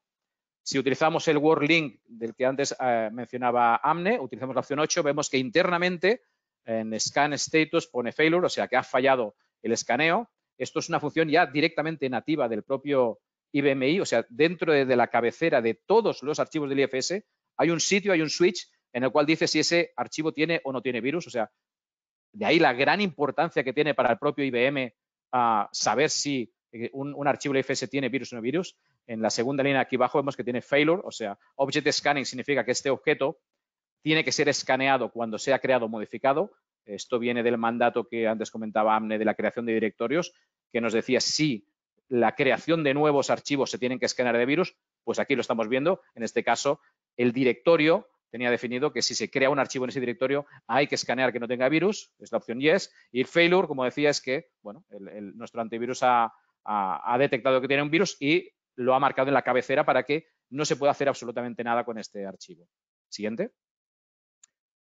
si utilizamos el word link del que antes eh, mencionaba AMNE, utilizamos la opción 8, vemos que internamente en scan status pone failure, o sea que ha fallado el escaneo. Esto es una función ya directamente nativa del propio IBMI, o sea, dentro de la cabecera de todos los archivos del IFS, hay un sitio, hay un switch en el cual dice si ese archivo tiene o no tiene virus, o sea, de ahí la gran importancia que tiene para el propio IBM a saber si eh, un, archivo IFS tiene virus o no virus. En la segunda línea aquí abajo vemos que tiene failure, o sea, object scanning significa que este objeto tiene que ser escaneado cuando sea creado o modificado. Esto viene del mandato que antes comentaba AMNE de la creación de directorios, que nos decía si la creación de nuevos archivos se tienen que escanear de virus, pues aquí lo estamos viendo. En este caso, el directorio tenía definido que si se crea un archivo en ese directorio hay que escanear que no tenga virus, es la opción yes, y failure, como decía, es que bueno, nuestro antivirus ha, detectado que tiene un virus y lo ha marcado en la cabecera para que no se pueda hacer absolutamente nada con este archivo. Siguiente.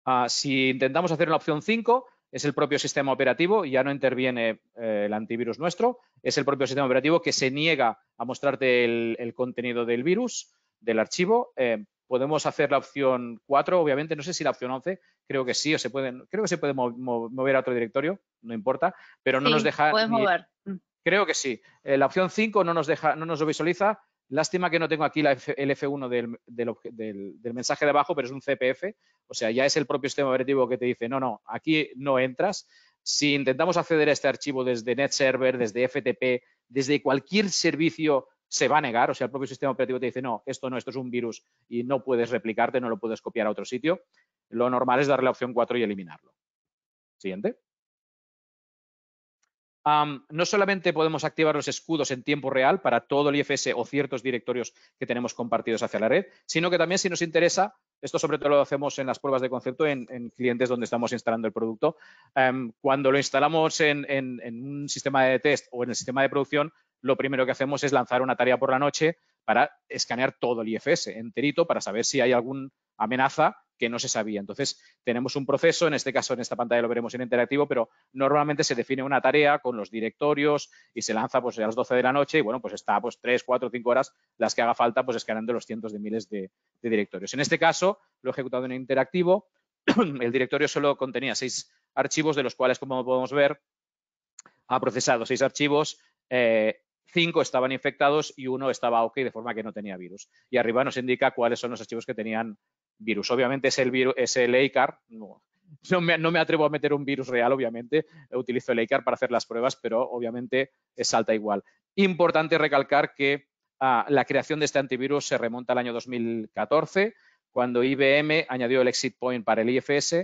Ah, si intentamos hacer la opción 5, es el propio sistema operativo, ya no interviene eh, el antivirus nuestro, es el propio sistema operativo que se niega a mostrarte el, contenido del virus, del archivo, eh, Podemos hacer la opción 4, obviamente, no sé si la opción 11, creo que sí, o se pueden, creo que se puede mover a otro directorio, no importa, pero no nos deja... Puedes mover. Mm. Creo que sí. Eh, la opción 5 no nos deja, no nos lo visualiza. Lástima que no tengo aquí la el F1 del, del, mensaje de abajo, pero es un CPF, o sea, ya es el propio sistema operativo que te dice, no, no, aquí no entras. Si intentamos acceder a este archivo desde NetServer, desde FTP, desde cualquier servicio se va a negar, o sea, el propio sistema operativo te dice, no, esto no, esto es un virus y no puedes replicarte, no lo puedes copiar a otro sitio, lo normal es darle la opción 4 y eliminarlo. Siguiente no solamente podemos activar los escudos en tiempo real para todo el IFS o ciertos directorios que tenemos compartidos hacia la red, sino que también si nos interesa, esto sobre todo lo hacemos en las pruebas de concepto en, clientes donde estamos instalando el producto, em, cuando lo instalamos en un sistema de test o en el sistema de producción, lo primero que hacemos es lanzar una tarea por la noche para escanear todo el IFS enterito para saber si hay alguna amenaza que no se sabía. Entonces, tenemos un proceso, en este caso en esta pantalla lo veremos en interactivo, pero normalmente se define una tarea con los directorios y se lanza pues, a las 12 de la noche y bueno, pues está pues 3, 4, 5 horas las que haga falta pues escaneando los cientos de miles de, directorios. En este caso, lo he ejecutado en interactivo, el directorio solo contenía seis archivos de los cuales, como podemos ver, ha procesado seis archivos, eh, cinco estaban infectados y uno estaba OK de forma que no tenía virus. Y arriba nos indica cuáles son los archivos que tenían virus. Obviamente es el, virus, ACAR, no, me, atrevo a meter un virus real, obviamente, utilizo el ACAR para hacer las pruebas, pero obviamente salta igual. Importante recalcar que ah, la creación de este antivirus se remonta al año 2014, cuando IBM añadió el exit point para el IFS.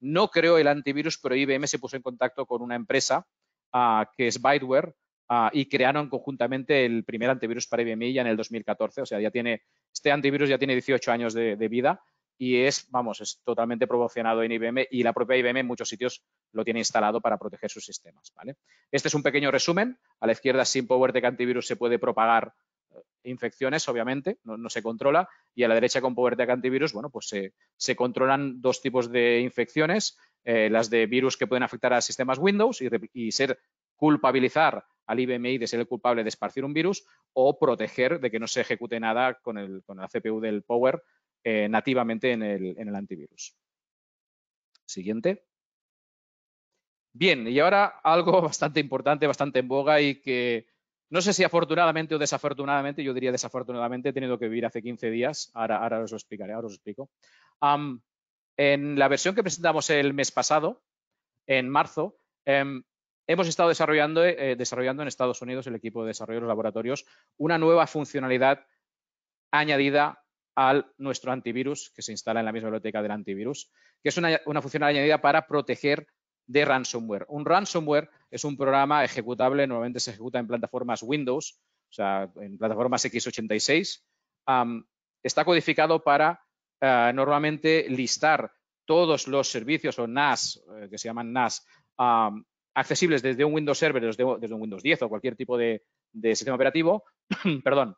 No creó el antivirus, pero IBM se puso en contacto con una empresa ah, que es Byteware, Ah, y crearon conjuntamente el primer antivirus para IBM ya en el 2014. O sea, ya tiene, este antivirus ya tiene 18 años de, vida y es, vamos, es totalmente promocionado en IBM y la propia IBM en muchos sitios lo tiene instalado para proteger sus sistemas, ¿vale? Este es un pequeño resumen. A la izquierda, sin PowerTech antivirus se puede propagar eh, infecciones, obviamente, no, no, se controla, y a la derecha con PowerTech antivirus, bueno, pues se, se controlan dos tipos de infecciones, eh, las de virus que pueden afectar a sistemas Windows y, y ser culpabilizar al IBMI de ser el culpable de esparcir un virus o proteger de que no se ejecute nada con el, CPU del Power eh, nativamente en el, antivirus. Siguiente. Bien, y ahora algo bastante importante, bastante en boga y que no sé si afortunadamente o desafortunadamente, yo diría desafortunadamente, he tenido que vivir hace 15 días, ahora, os lo explicaré, ahora os explico. en la versión que presentamos el mes pasado, en marzo, em, hemos estado desarrollando, eh, desarrollando en Estados Unidos, el equipo de desarrollo de los laboratorios, una nueva funcionalidad añadida a nuestro antivirus que se instala en la misma biblioteca del antivirus, que es una, una funcionalidad añadida para proteger de ransomware. Un ransomware es un programa ejecutable, normalmente se ejecuta en plataformas Windows, o sea, en plataformas x86. está codificado para eh, normalmente listar todos los servicios o NAS, eh, que se llaman NAS, accesibles desde un Windows Server, desde, un Windows 10 o cualquier tipo de, sistema operativo, perdón,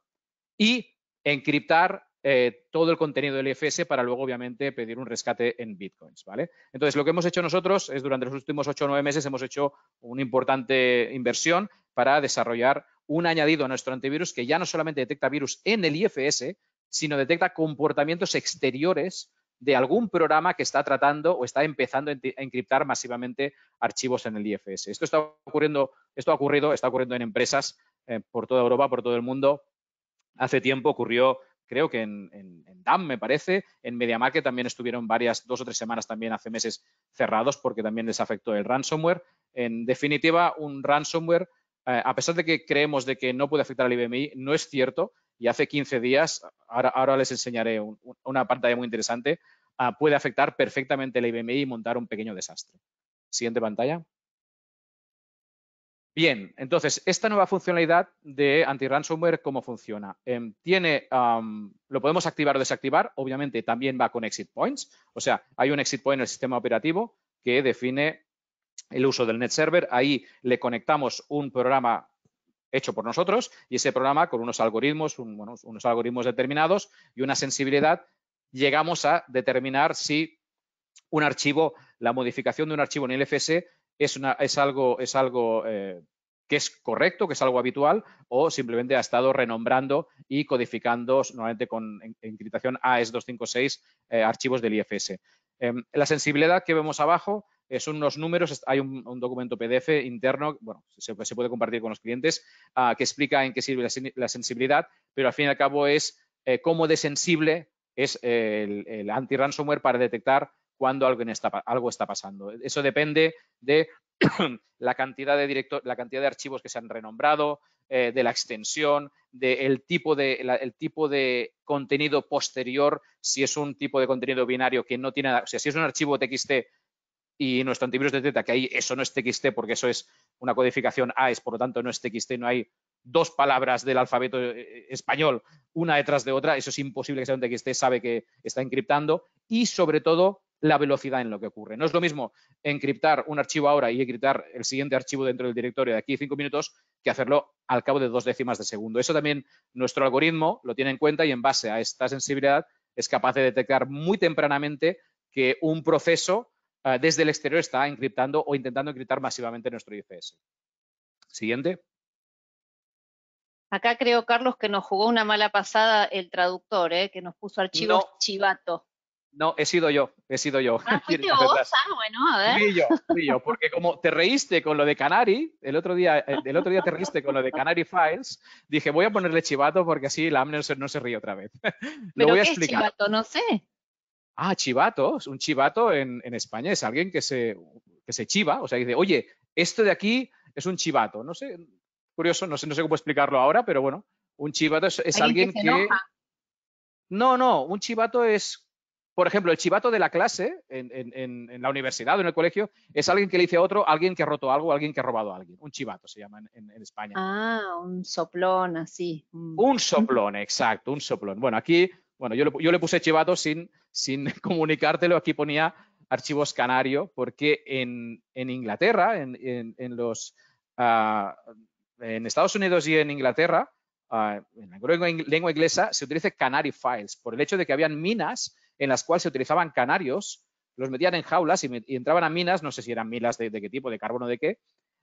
y encriptar eh, todo el contenido del IFS para luego, obviamente, pedir un rescate en bitcoins, ¿vale? Entonces, lo que hemos hecho nosotros es durante los últimos 8 o 9 meses hemos hecho una importante inversión para desarrollar un añadido a nuestro antivirus que ya no solamente detecta virus en el IFS, sino detecta comportamientos exteriores de algún programa que está tratando o está empezando a encriptar masivamente archivos en el IFS. Esto está ocurriendo, esto ha ocurrido, está ocurriendo en empresas eh, por toda Europa, por todo el mundo. Hace tiempo ocurrió, creo que en, DAM, me parece, en MediaMarket también estuvieron varias, dos o tres semanas también hace meses cerrados porque también les afectó el ransomware. En definitiva, un ransomware, eh, a pesar de que creemos de que no puede afectar al IBMI, no es cierto y hace 15 días, ahora, les enseñaré una pantalla muy interesante, ah, puede afectar perfectamente la IBMI y montar un pequeño desastre. Siguiente pantalla. Bien, entonces, esta nueva funcionalidad de anti-ransomware, ¿cómo funciona? Em, tiene, lo podemos activar o desactivar, obviamente también va con exit points, o sea, hay un exit point en el sistema operativo que define el uso del net server, ahí le conectamos un programa hecho por nosotros y ese programa con unos algoritmos, unos algoritmos determinados y una sensibilidad, llegamos a determinar si un archivo, la modificación de un archivo en el FS es, algo, es algo eh, que es correcto, que es algo habitual, o simplemente ha estado renombrando y codificando, normalmente con encriptación AES256, eh, archivos del IFS. Em, la sensibilidad que vemos abajo son unos números, hay un, documento PDF interno, bueno, se, puede compartir con los clientes, ah, que explica en qué sirve la, sensibilidad, pero al fin y al cabo es eh, cómo de sensible es eh, el, anti-ransomware para detectar cuando algo está, algo está pasando. Eso depende de la cantidad de la cantidad de archivos que se han renombrado, eh, de la extensión, del tipo de contenido posterior, si es un tipo de contenido binario que no tiene, o sea, si es un archivo TXT y nuestro antivirus detecta que ahí eso no es TXT porque eso es una codificación AES, por lo tanto no es TXT, no hay dos palabras del alfabeto eh, eh, español una detrás de otra, eso es imposible que sea un TXT, sabe que está encriptando y sobre todo la velocidad en lo que ocurre. No es lo mismo encriptar un archivo ahora y encriptar el siguiente archivo dentro del directorio de aquí cinco minutos que hacerlo al cabo de dos décimas de segundo. Eso también nuestro algoritmo lo tiene en cuenta y en base a esta sensibilidad es capaz de detectar muy tempranamente que un proceso Ah, desde el exterior está encriptando o intentando encriptar masivamente nuestro IFS. Siguiente. Acá creo, Carlos, que nos jugó una mala pasada el traductor, ¿eh? que nos puso archivos chivato. No, he sido yo, he sido yo. Ah, fuiste ah, bueno, a ver. Fui yo, yo, porque como te reíste con lo de Canary, el otro día, eh, el otro día te reíste con lo de Canary Files, dije voy a ponerle chivato porque así la Amner no se ríe otra vez. ¿Pero voy a explicar. chivato? No sé. Ah, chivatos. Un chivato en, España es alguien que se, se chiva, o sea, dice, oye, esto de aquí es un chivato. No sé, curioso, no sé, cómo explicarlo ahora, pero bueno, un chivato es, alguien, que... No, no, un chivato es, por ejemplo, el chivato de la clase en, la universidad o en el colegio es alguien que le dice a otro, alguien que ha roto algo, alguien que ha robado a alguien. Un chivato se llama en, en España. Ah, un soplón así. Un soplón, exacto, un soplón. Bueno, aquí bueno, yo le, puse chivato sin, comunicártelo, aquí ponía archivos canario, porque en, Inglaterra, en, los, ah, en Estados Unidos y en Inglaterra, ah, en la lengua inglesa se utiliza canary files, por el hecho de que habían minas en las cuales se utilizaban canarios, los metían en jaulas y, entraban a minas, no sé si eran minas de, qué tipo, de carbono, de qué,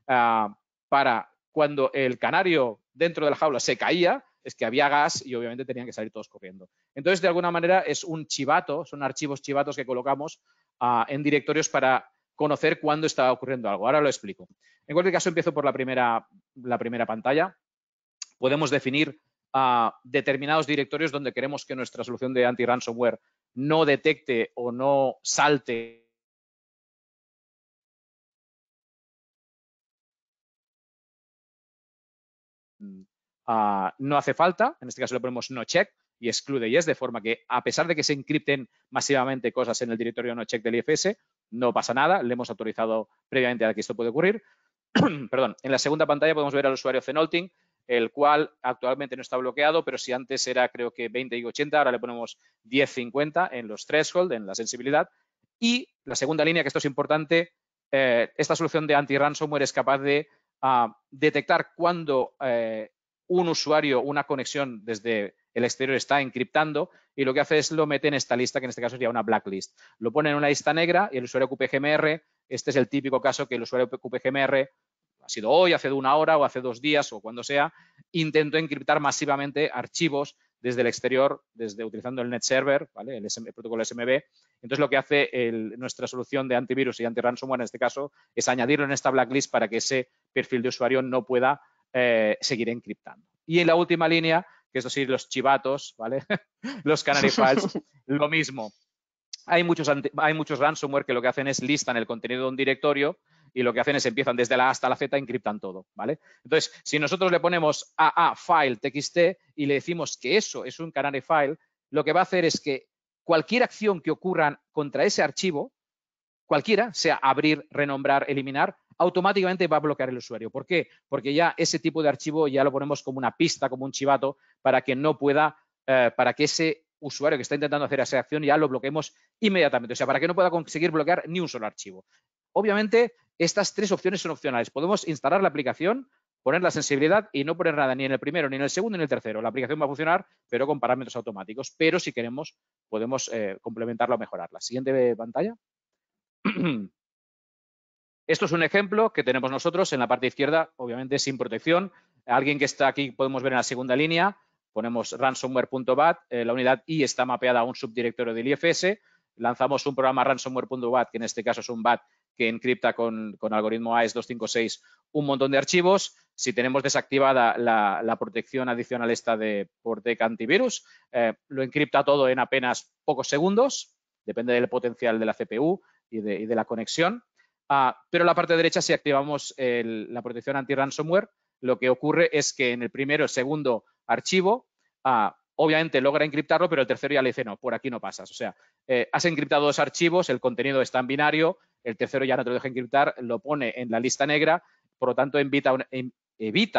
ah, para cuando el canario dentro de la jaula se caía, es que había gas y obviamente tenían que salir todos corriendo. Entonces, de alguna manera, es un chivato, son archivos chivatos que colocamos ah, en directorios para conocer cuándo está ocurriendo algo. Ahora lo explico. En cualquier caso, empiezo por la primera, la primera pantalla. Podemos definir ah, determinados directorios donde queremos que nuestra solución de anti-ransomware no detecte o no salte Ah, no hace falta, en este caso le ponemos no check y exclude yes, de forma que a pesar de que se encripten masivamente cosas en el directorio no check del IFS, no pasa nada, le hemos autorizado previamente a que esto puede ocurrir. Perdón, en la segunda pantalla podemos ver al usuario Fenolting, el cual actualmente no está bloqueado, pero si antes era creo que 20 y 80, ahora le ponemos 10, 50 en los threshold, en la sensibilidad. Y la segunda línea, que esto es importante, eh, esta solución de anti-ransomware es capaz de ah, detectar cuando eh, un usuario una conexión desde el exterior está encriptando y lo que hace es lo mete en esta lista, que en este caso sería una blacklist. Lo pone en una lista negra y el usuario QPGMR, este es el típico caso que el usuario QPGMR, ha sido hoy, hace una hora o hace dos días o cuando sea, intentó encriptar masivamente archivos desde el exterior, desde utilizando el net server, el, protocolo SMB. Entonces lo que hace nuestra solución de antivirus y anti-ransomware en este caso es añadirlo en esta blacklist para que ese perfil de usuario no pueda eh, seguir encriptando. Y en la última línea, que es decir, los chivatos, ¿vale? los canary files, lo mismo. Hay muchos, hay muchos ransomware que lo que hacen es listan el contenido de un directorio y lo que hacen es empiezan desde la A hasta la Z, encriptan todo, ¿vale? Entonces, si nosotros le ponemos a file txt y le decimos que eso es un canary file, lo que va a hacer es que cualquier acción que ocurra contra ese archivo, cualquiera, sea abrir, renombrar, eliminar, automáticamente va a bloquear el usuario. ¿Por qué? Porque ya ese tipo de archivo ya lo ponemos como una pista, como un chivato, para que no pueda, eh, para que ese usuario que está intentando hacer esa acción ya lo bloqueemos inmediatamente, o sea, para que no pueda conseguir bloquear ni un solo archivo. Obviamente, estas tres opciones son opcionales. Podemos instalar la aplicación, poner la sensibilidad y no poner nada ni en el primero, ni en el segundo, ni en el tercero. La aplicación va a funcionar, pero con parámetros automáticos. Pero si queremos, podemos eh, complementarla o mejorarla. Siguiente pantalla. Esto es un ejemplo que tenemos nosotros en la parte izquierda, obviamente sin protección. Alguien que está aquí podemos ver en la segunda línea, ponemos ransomware.bat, eh, la unidad I está mapeada a un subdirectorio del IFS, lanzamos un programa ransomware.bat, que en este caso es un BAT que encripta con, con, algoritmo AES 256 un montón de archivos. Si tenemos desactivada la, protección adicional esta de Portec antivirus, eh, lo encripta todo en apenas pocos segundos, depende del potencial de la CPU y de la conexión. Ah, pero pero la parte derecha, si activamos la protección anti-ransomware, lo que ocurre es que en el primero, segundo archivo, ah, obviamente logra encriptarlo, pero el tercero ya le dice, no, por aquí no pasas. O sea, eh, has encriptado dos archivos, el contenido está en binario, el tercero ya no te lo deja encriptar, lo pone en la lista negra, por lo tanto evita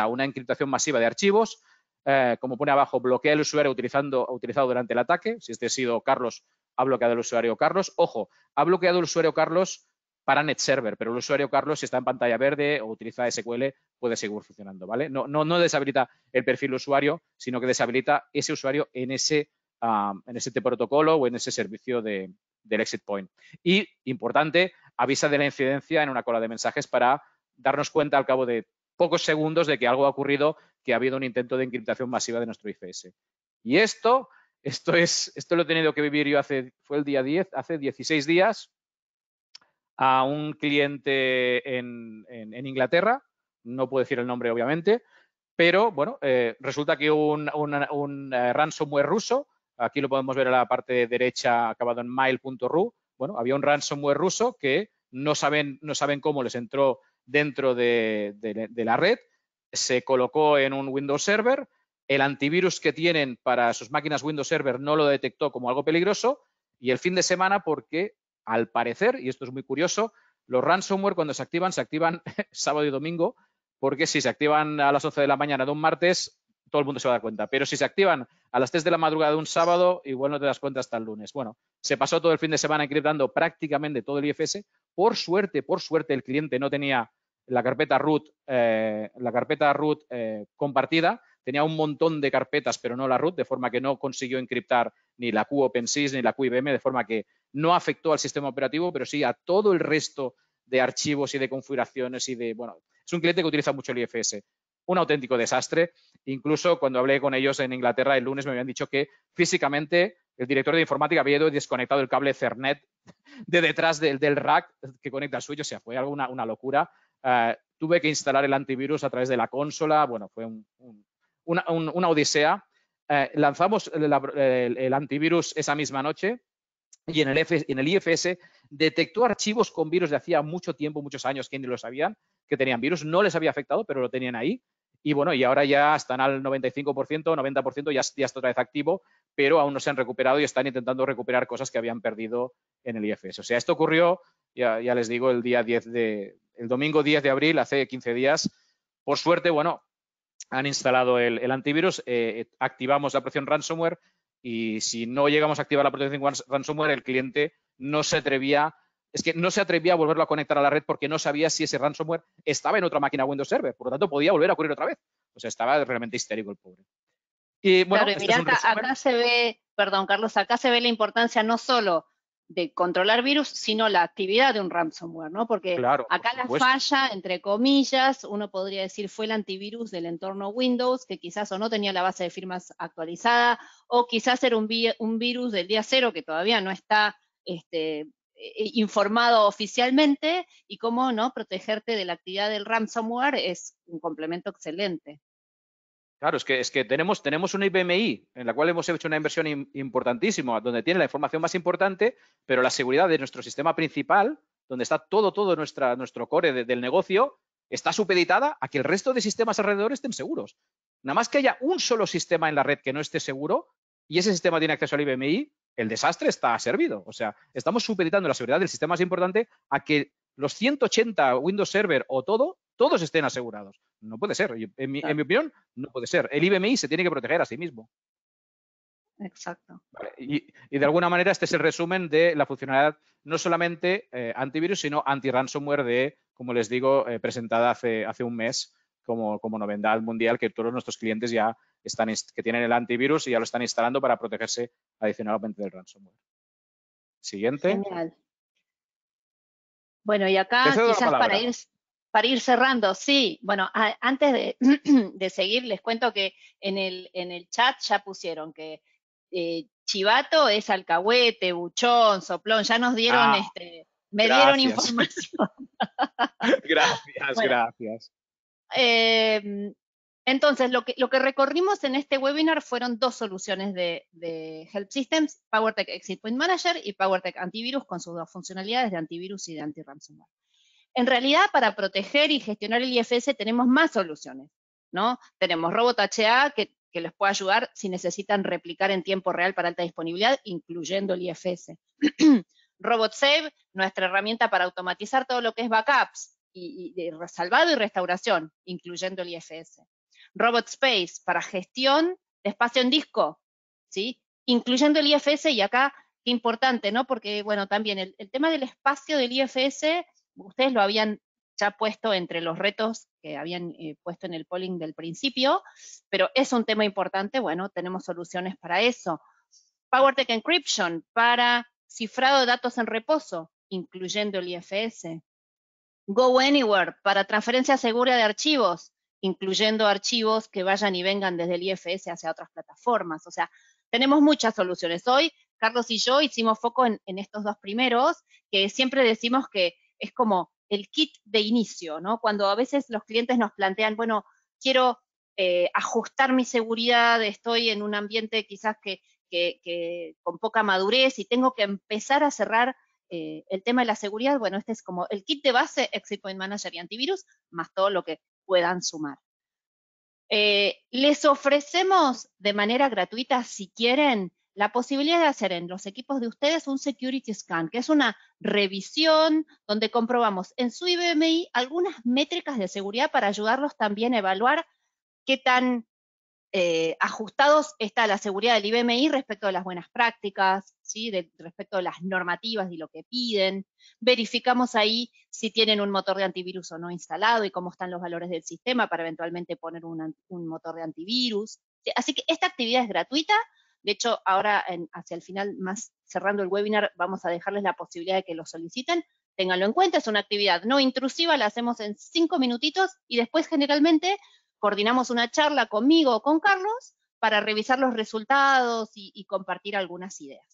una, encriptación masiva de archivos. Eh, como pone abajo, bloquea el usuario utilizado durante el ataque. Si este ha sido Carlos, ha bloqueado el usuario Carlos. Ojo, ha bloqueado el usuario Carlos para NetServer, pero el usuario Carlos, si está en pantalla verde o utiliza SQL, puede seguir funcionando, ¿vale? No, no, no deshabilita el perfil usuario, sino que deshabilita ese usuario en ese, en ese protocolo o en ese servicio de, del exit point. Y, importante, avisa de la incidencia en una cola de mensajes para darnos cuenta al cabo de pocos segundos de que algo ha ocurrido, que ha habido un intento de encriptación masiva de nuestro IFS. Y esto, esto es, esto lo he tenido que vivir yo hace, fue el día 10, hace 16 días, a un cliente en, Inglaterra, no puedo decir el nombre obviamente, pero bueno, eh, resulta que un, un, eh, ransomware ruso, aquí lo podemos ver a la parte derecha acabado en mail.ru, bueno, había un ransomware ruso que no saben, no saben cómo les entró dentro de, de la red, se colocó en un Windows Server, el antivirus que tienen para sus máquinas Windows Server no lo detectó como algo peligroso y el fin de semana porque al parecer, y esto es muy curioso, los ransomware cuando se activan, se activan sábado y domingo, porque si se activan a las 11 de la mañana de un martes, todo el mundo se va a dar cuenta. Pero si se activan a las 3 de la madrugada de un sábado, igual no te das cuenta hasta el lunes. Bueno, se pasó todo el fin de semana encriptando prácticamente todo el IFS. Por suerte, por suerte, el cliente no tenía la carpeta root, eh, la carpeta root eh, compartida tenía un montón de carpetas, pero no la root, de forma que no consiguió encriptar ni la QOpenSys ni la QIBM, de forma que no afectó al sistema operativo, pero sí a todo el resto de archivos y de configuraciones y de, bueno, es un cliente que utiliza mucho el IFS. Un auténtico desastre. Incluso cuando hablé con ellos en Inglaterra el lunes me habían dicho que físicamente el director de informática había ido desconectado el cable CERNET de detrás del, del rack que conecta al suyo. O sea, fue alguna una, locura. Eh, tuve que instalar el antivirus a través de la consola. Bueno, fue un, una, una odisea. Eh, lanzamos el, antivirus esa misma noche y en el, en el IFS detectó archivos con virus de hacía mucho tiempo, muchos años, que ni lo sabían, que tenían virus. No les había afectado, pero lo tenían ahí. Y bueno, y ahora ya están al 95%, 90%, ya, ya está otra vez activo, pero aún no se han recuperado y están intentando recuperar cosas que habían perdido en el IFS. O sea, esto ocurrió, ya, ya les digo, el día 10 de, el domingo 10 de abril, hace 15 días. Por suerte, bueno, han instalado el, antivirus, eh, eh, activamos la protección ransomware y si no llegamos a activar la protección ransomware, el cliente no se atrevía, es que no se atrevía a volverlo a conectar a la red porque no sabía si ese ransomware estaba en otra máquina Windows Server, por lo tanto podía volver a ocurrir otra vez. O sea, estaba realmente histérico el pobre. Y bueno, claro, este mira, acá se ve, perdón Carlos, acá se ve la importancia no solo de controlar virus, sino la actividad de un ransomware, ¿no? Porque acá la falla, entre comillas, uno podría decir fue el antivirus del entorno Windows, que quizás o no tenía la base de firmas actualizada, o quizás era un, un virus del día cero que todavía no está este, eh, informado oficialmente, y cómo no protegerte de la actividad del ransomware es un complemento excelente. Claro, es que, tenemos, una IBMI en la cual hemos hecho una inversión importantísima, donde tiene la información más importante, pero la seguridad de nuestro sistema principal, donde está todo, todo nuestro core del negocio, está supeditada a que el resto de sistemas alrededor estén seguros. Nada más que haya un solo sistema en la red que no esté seguro y ese sistema tiene acceso al IBMI, el desastre está servido. O sea, estamos supeditando la seguridad del sistema más importante a que los 180 Windows Server o todo, todos estén asegurados. No puede ser. En mi, opinión, no puede ser. El IBMI se tiene que proteger a sí mismo. Exacto. Y, de alguna manera este es el resumen de la funcionalidad no solamente eh, antivirus, sino anti-ransomware de, como les digo, eh, presentada hace, hace un mes como, como novedad mundial que todos nuestros clientes ya están, que tienen el antivirus y ya lo están instalando para protegerse adicionalmente del ransomware. Siguiente. Genial. Bueno, y acá quizás para ir para ir cerrando, sí, bueno, antes de, seguir, les cuento que en el, en el chat ya pusieron que eh, chivato es alcahuete, buchón, soplón, ya nos dieron, ah, este, me dieron información. gracias, gracias. Em, entonces, lo que, lo que recorrimos en este webinar fueron dos soluciones de, de Help Systems, PowerTech Exit Point Manager y PowerTech Antivirus con sus dos funcionalidades de antivirus y de anti-ransomware. En realidad, para proteger y gestionar el IFS tenemos más soluciones, ¿no? Tenemos Robot HA que, les puede ayudar si necesitan replicar en tiempo real para alta disponibilidad, incluyendo el IFS. Robot Save, nuestra herramienta para automatizar todo lo que es backups y, y, y salvado y restauración, incluyendo el IFS. Robot Space para gestión de espacio en disco, ¿sí? Incluyendo el IFS y acá, qué importante, ¿no? Porque, bueno, también el, el tema del espacio del IFS ustedes lo habían ya puesto entre los retos que habían eh, puesto en el polling del principio, pero es un tema importante, bueno, tenemos soluciones para eso. PowerTech Encryption para cifrado de datos en reposo, incluyendo el IFS. Go Anywhere para transferencia segura de archivos, incluyendo archivos que vayan y vengan desde el IFS hacia otras plataformas. O sea, tenemos muchas soluciones. Hoy, Carlos y yo hicimos foco en estos dos primeros, que siempre decimos que es como el kit de inicio, ¿no? Cuando a veces los clientes nos plantean, bueno, quiero eh, ajustar mi seguridad, estoy en un ambiente quizás que, con poca madurez y tengo que empezar a cerrar eh, el tema de la seguridad, bueno, este es como el kit de base Exit Point Manager y antivirus, más todo lo que puedan sumar. Eh, les ofrecemos de manera gratuita, si quieren, la posibilidad de hacer en los equipos de ustedes un security scan, que es una revisión donde comprobamos en su IBMI algunas métricas de seguridad para ayudarlos también a evaluar qué tan eh, ajustados está la seguridad del IBMI respecto a las buenas prácticas, ¿sí? respecto a las normativas y lo que piden. Verificamos ahí si tienen un motor de antivirus o no instalado y cómo están los valores del sistema para eventualmente poner un motor de antivirus. Así que esta actividad es gratuita, de hecho, ahora hacia el final, más cerrando el webinar, vamos a dejarles la posibilidad de que lo soliciten. Ténganlo en cuenta, es una actividad no intrusiva, la hacemos en cinco minutitos y después generalmente coordinamos una charla conmigo o con Carlos para revisar los resultados y, compartir algunas ideas.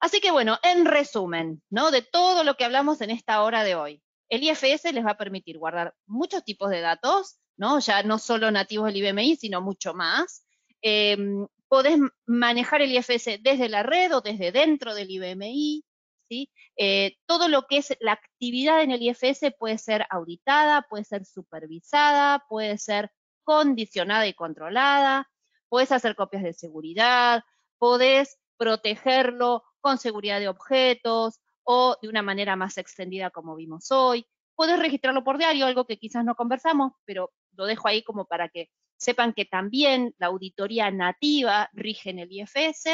Así que bueno, en resumen, ¿no? De todo lo que hablamos en esta hora de hoy. El IFS les va a permitir guardar muchos tipos de datos, ¿no? Ya no solo nativos del IBMI, sino mucho más. Em, podés manejar el IFS desde la red o desde dentro del IBMI, ¿sí? Eh, todo lo que es la actividad en el IFS puede ser auditada, puede ser supervisada, puede ser condicionada y controlada, podés hacer copias de seguridad, podés protegerlo con seguridad de objetos o de una manera más extendida como vimos hoy. Podés registrarlo por diario, algo que quizás no conversamos, pero lo dejo ahí como para que Sepan que también la auditoría nativa rige en el IFS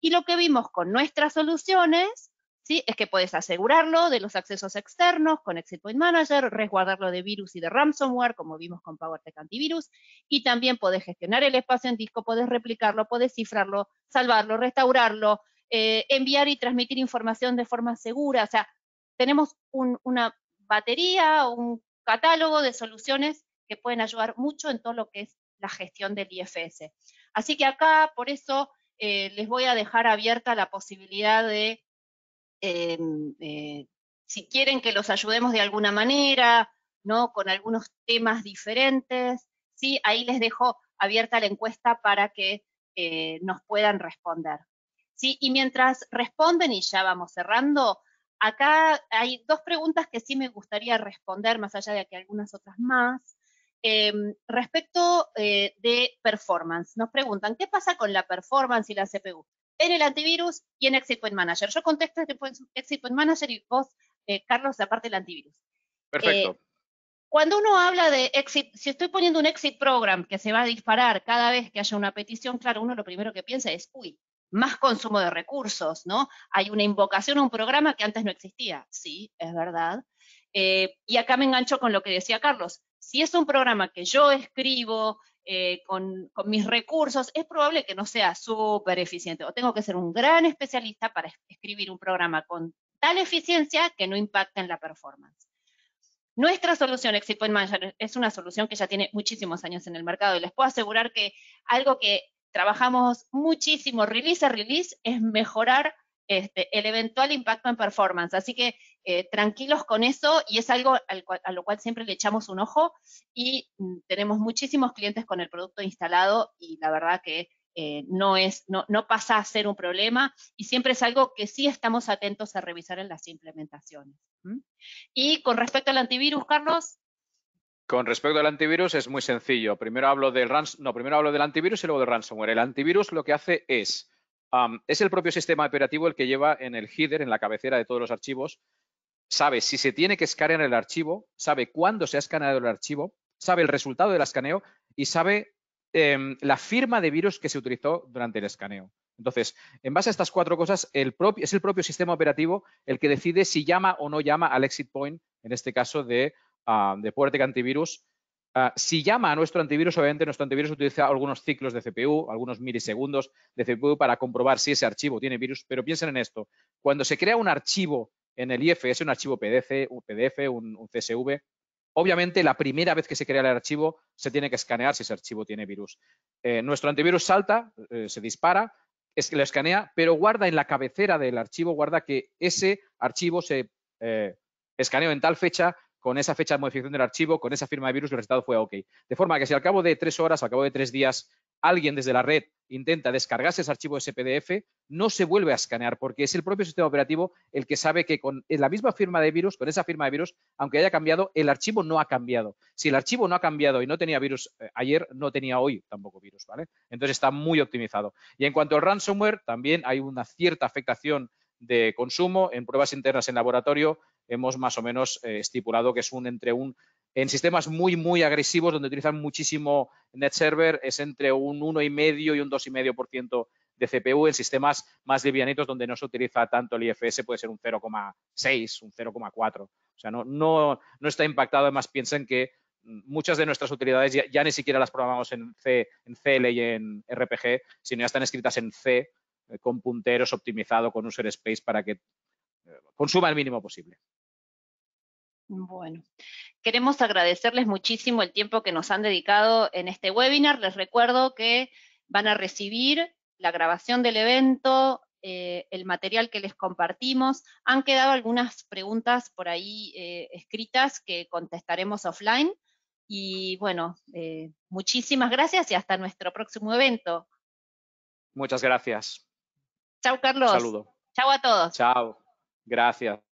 y lo que vimos con nuestras soluciones ¿sí? es que puedes asegurarlo de los accesos externos con Exit Point Manager, resguardarlo de virus y de ransomware, como vimos con PowerTech Antivirus, y también podés gestionar el espacio en disco, podés replicarlo, podés cifrarlo, salvarlo, restaurarlo, eh, enviar y transmitir información de forma segura. O sea, tenemos una batería, un catálogo de soluciones que pueden ayudar mucho en todo lo que es la gestión del IFS. Así que acá, por eso, eh, les voy a dejar abierta la posibilidad de, eh, eh, si quieren que los ayudemos de alguna manera, ¿no? con algunos temas diferentes, ¿sí? ahí les dejo abierta la encuesta para que nos puedan responder. ¿sí? Y mientras responden, y ya vamos cerrando, acá hay dos preguntas que sí me gustaría responder, más allá de que algunas otras más. Em, respecto eh, de performance, nos preguntan, ¿qué pasa con la performance y la CPU? En el antivirus y en Exit Point Manager. Yo contesto Exit Point Manager y vos, eh, Carlos, aparte del antivirus. Perfecto. Eh, cuando uno habla de exit, si estoy poniendo un exit program que se va a disparar cada vez que haya una petición, claro, uno lo primero que piensa es, uy, más consumo de recursos, ¿no? Hay una invocación a un programa que antes no existía. Sí, es verdad. y acá me engancho con lo que decía Carlos si es un programa que yo escribo eh, con, mis recursos, es probable que no sea súper eficiente. O tengo que ser un gran especialista para escribir un programa con tal eficiencia que no impacte en la performance. Nuestra solución, Exit Point Manager, es una solución que ya tiene muchísimos años en el mercado y les puedo asegurar que algo que trabajamos muchísimo, release a release, es mejorar este, el eventual impacto en performance. Así que eh, tranquilos con eso y es algo a lo cual siempre le echamos un ojo y mm, tenemos muchísimos clientes con el producto instalado y la verdad que eh, no, es, no, pasa a ser un problema y siempre es algo que sí estamos atentos a revisar en las implementaciones. Y con respecto al antivirus, Carlos. Con respecto al antivirus es muy sencillo. Primero hablo del, no, primero hablo del antivirus y luego del ransomware. El antivirus lo que hace es, es el propio sistema operativo el que lleva en el header, en la cabecera de todos los archivos, sabe si se tiene que escanear el archivo, sabe cuándo se ha escaneado el archivo, sabe el resultado del escaneo y sabe em, la firma de virus que se utilizó durante el escaneo. Entonces, en base a estas cuatro cosas, es el propio sistema operativo el que decide si llama o no llama al exit point, en este caso de, ah, Puertec Antivirus. Ah, si llama a nuestro antivirus, obviamente nuestro antivirus utiliza algunos ciclos de CPU, algunos milisegundos de CPU para comprobar si ese archivo tiene virus, pero piensen en esto. Cuando se crea un archivo en el es un archivo PDF, un, PDF, un, CSV. Obviamente, la primera vez que se crea el archivo, se tiene que escanear si ese archivo tiene virus. Eh, nuestro antivirus salta, eh, se dispara, lo escanea, pero guarda en la cabecera del archivo, guarda que ese archivo se eh, escaneó en tal fecha, con esa fecha de modificación del archivo, con esa firma de virus, el resultado fue OK. De forma que si al cabo de tres horas, al cabo de tres días, alguien desde la red intenta descargarse ese archivo SPDF, no se vuelve a escanear porque es el propio sistema operativo el que sabe que con la misma firma de virus, con esa firma de virus, aunque haya cambiado, el archivo no ha cambiado. Si el archivo no ha cambiado y no tenía virus eh, ayer, no tenía hoy tampoco virus, ¿vale? Entonces está muy optimizado. Y en cuanto al ransomware, también hay una cierta afectación de consumo. En pruebas internas en laboratorio hemos más o menos eh, estipulado que es un entre un en sistemas muy, muy agresivos, donde utilizan muchísimo net server, es entre un 1,5 y un 2,5% de CPU. En sistemas más livianitos, donde no se utiliza tanto el IFS, puede ser un 0,6, un 0,4. O sea, no, está impactado. Además, piensen que muchas de nuestras utilidades ya, ni siquiera las programamos en C, en CL y en RPG, sino ya están escritas en C, eh, con punteros, optimizados con user space para que eh, consuma el mínimo posible. Bueno, queremos agradecerles muchísimo el tiempo que nos han dedicado en este webinar. Les recuerdo que van a recibir la grabación del evento, eh, el material que les compartimos. Han quedado algunas preguntas por ahí eh, escritas que contestaremos offline. Y bueno, eh, muchísimas gracias y hasta nuestro próximo evento. Muchas gracias. Chao, Carlos. saludo. Chao a todos. Chao. Gracias.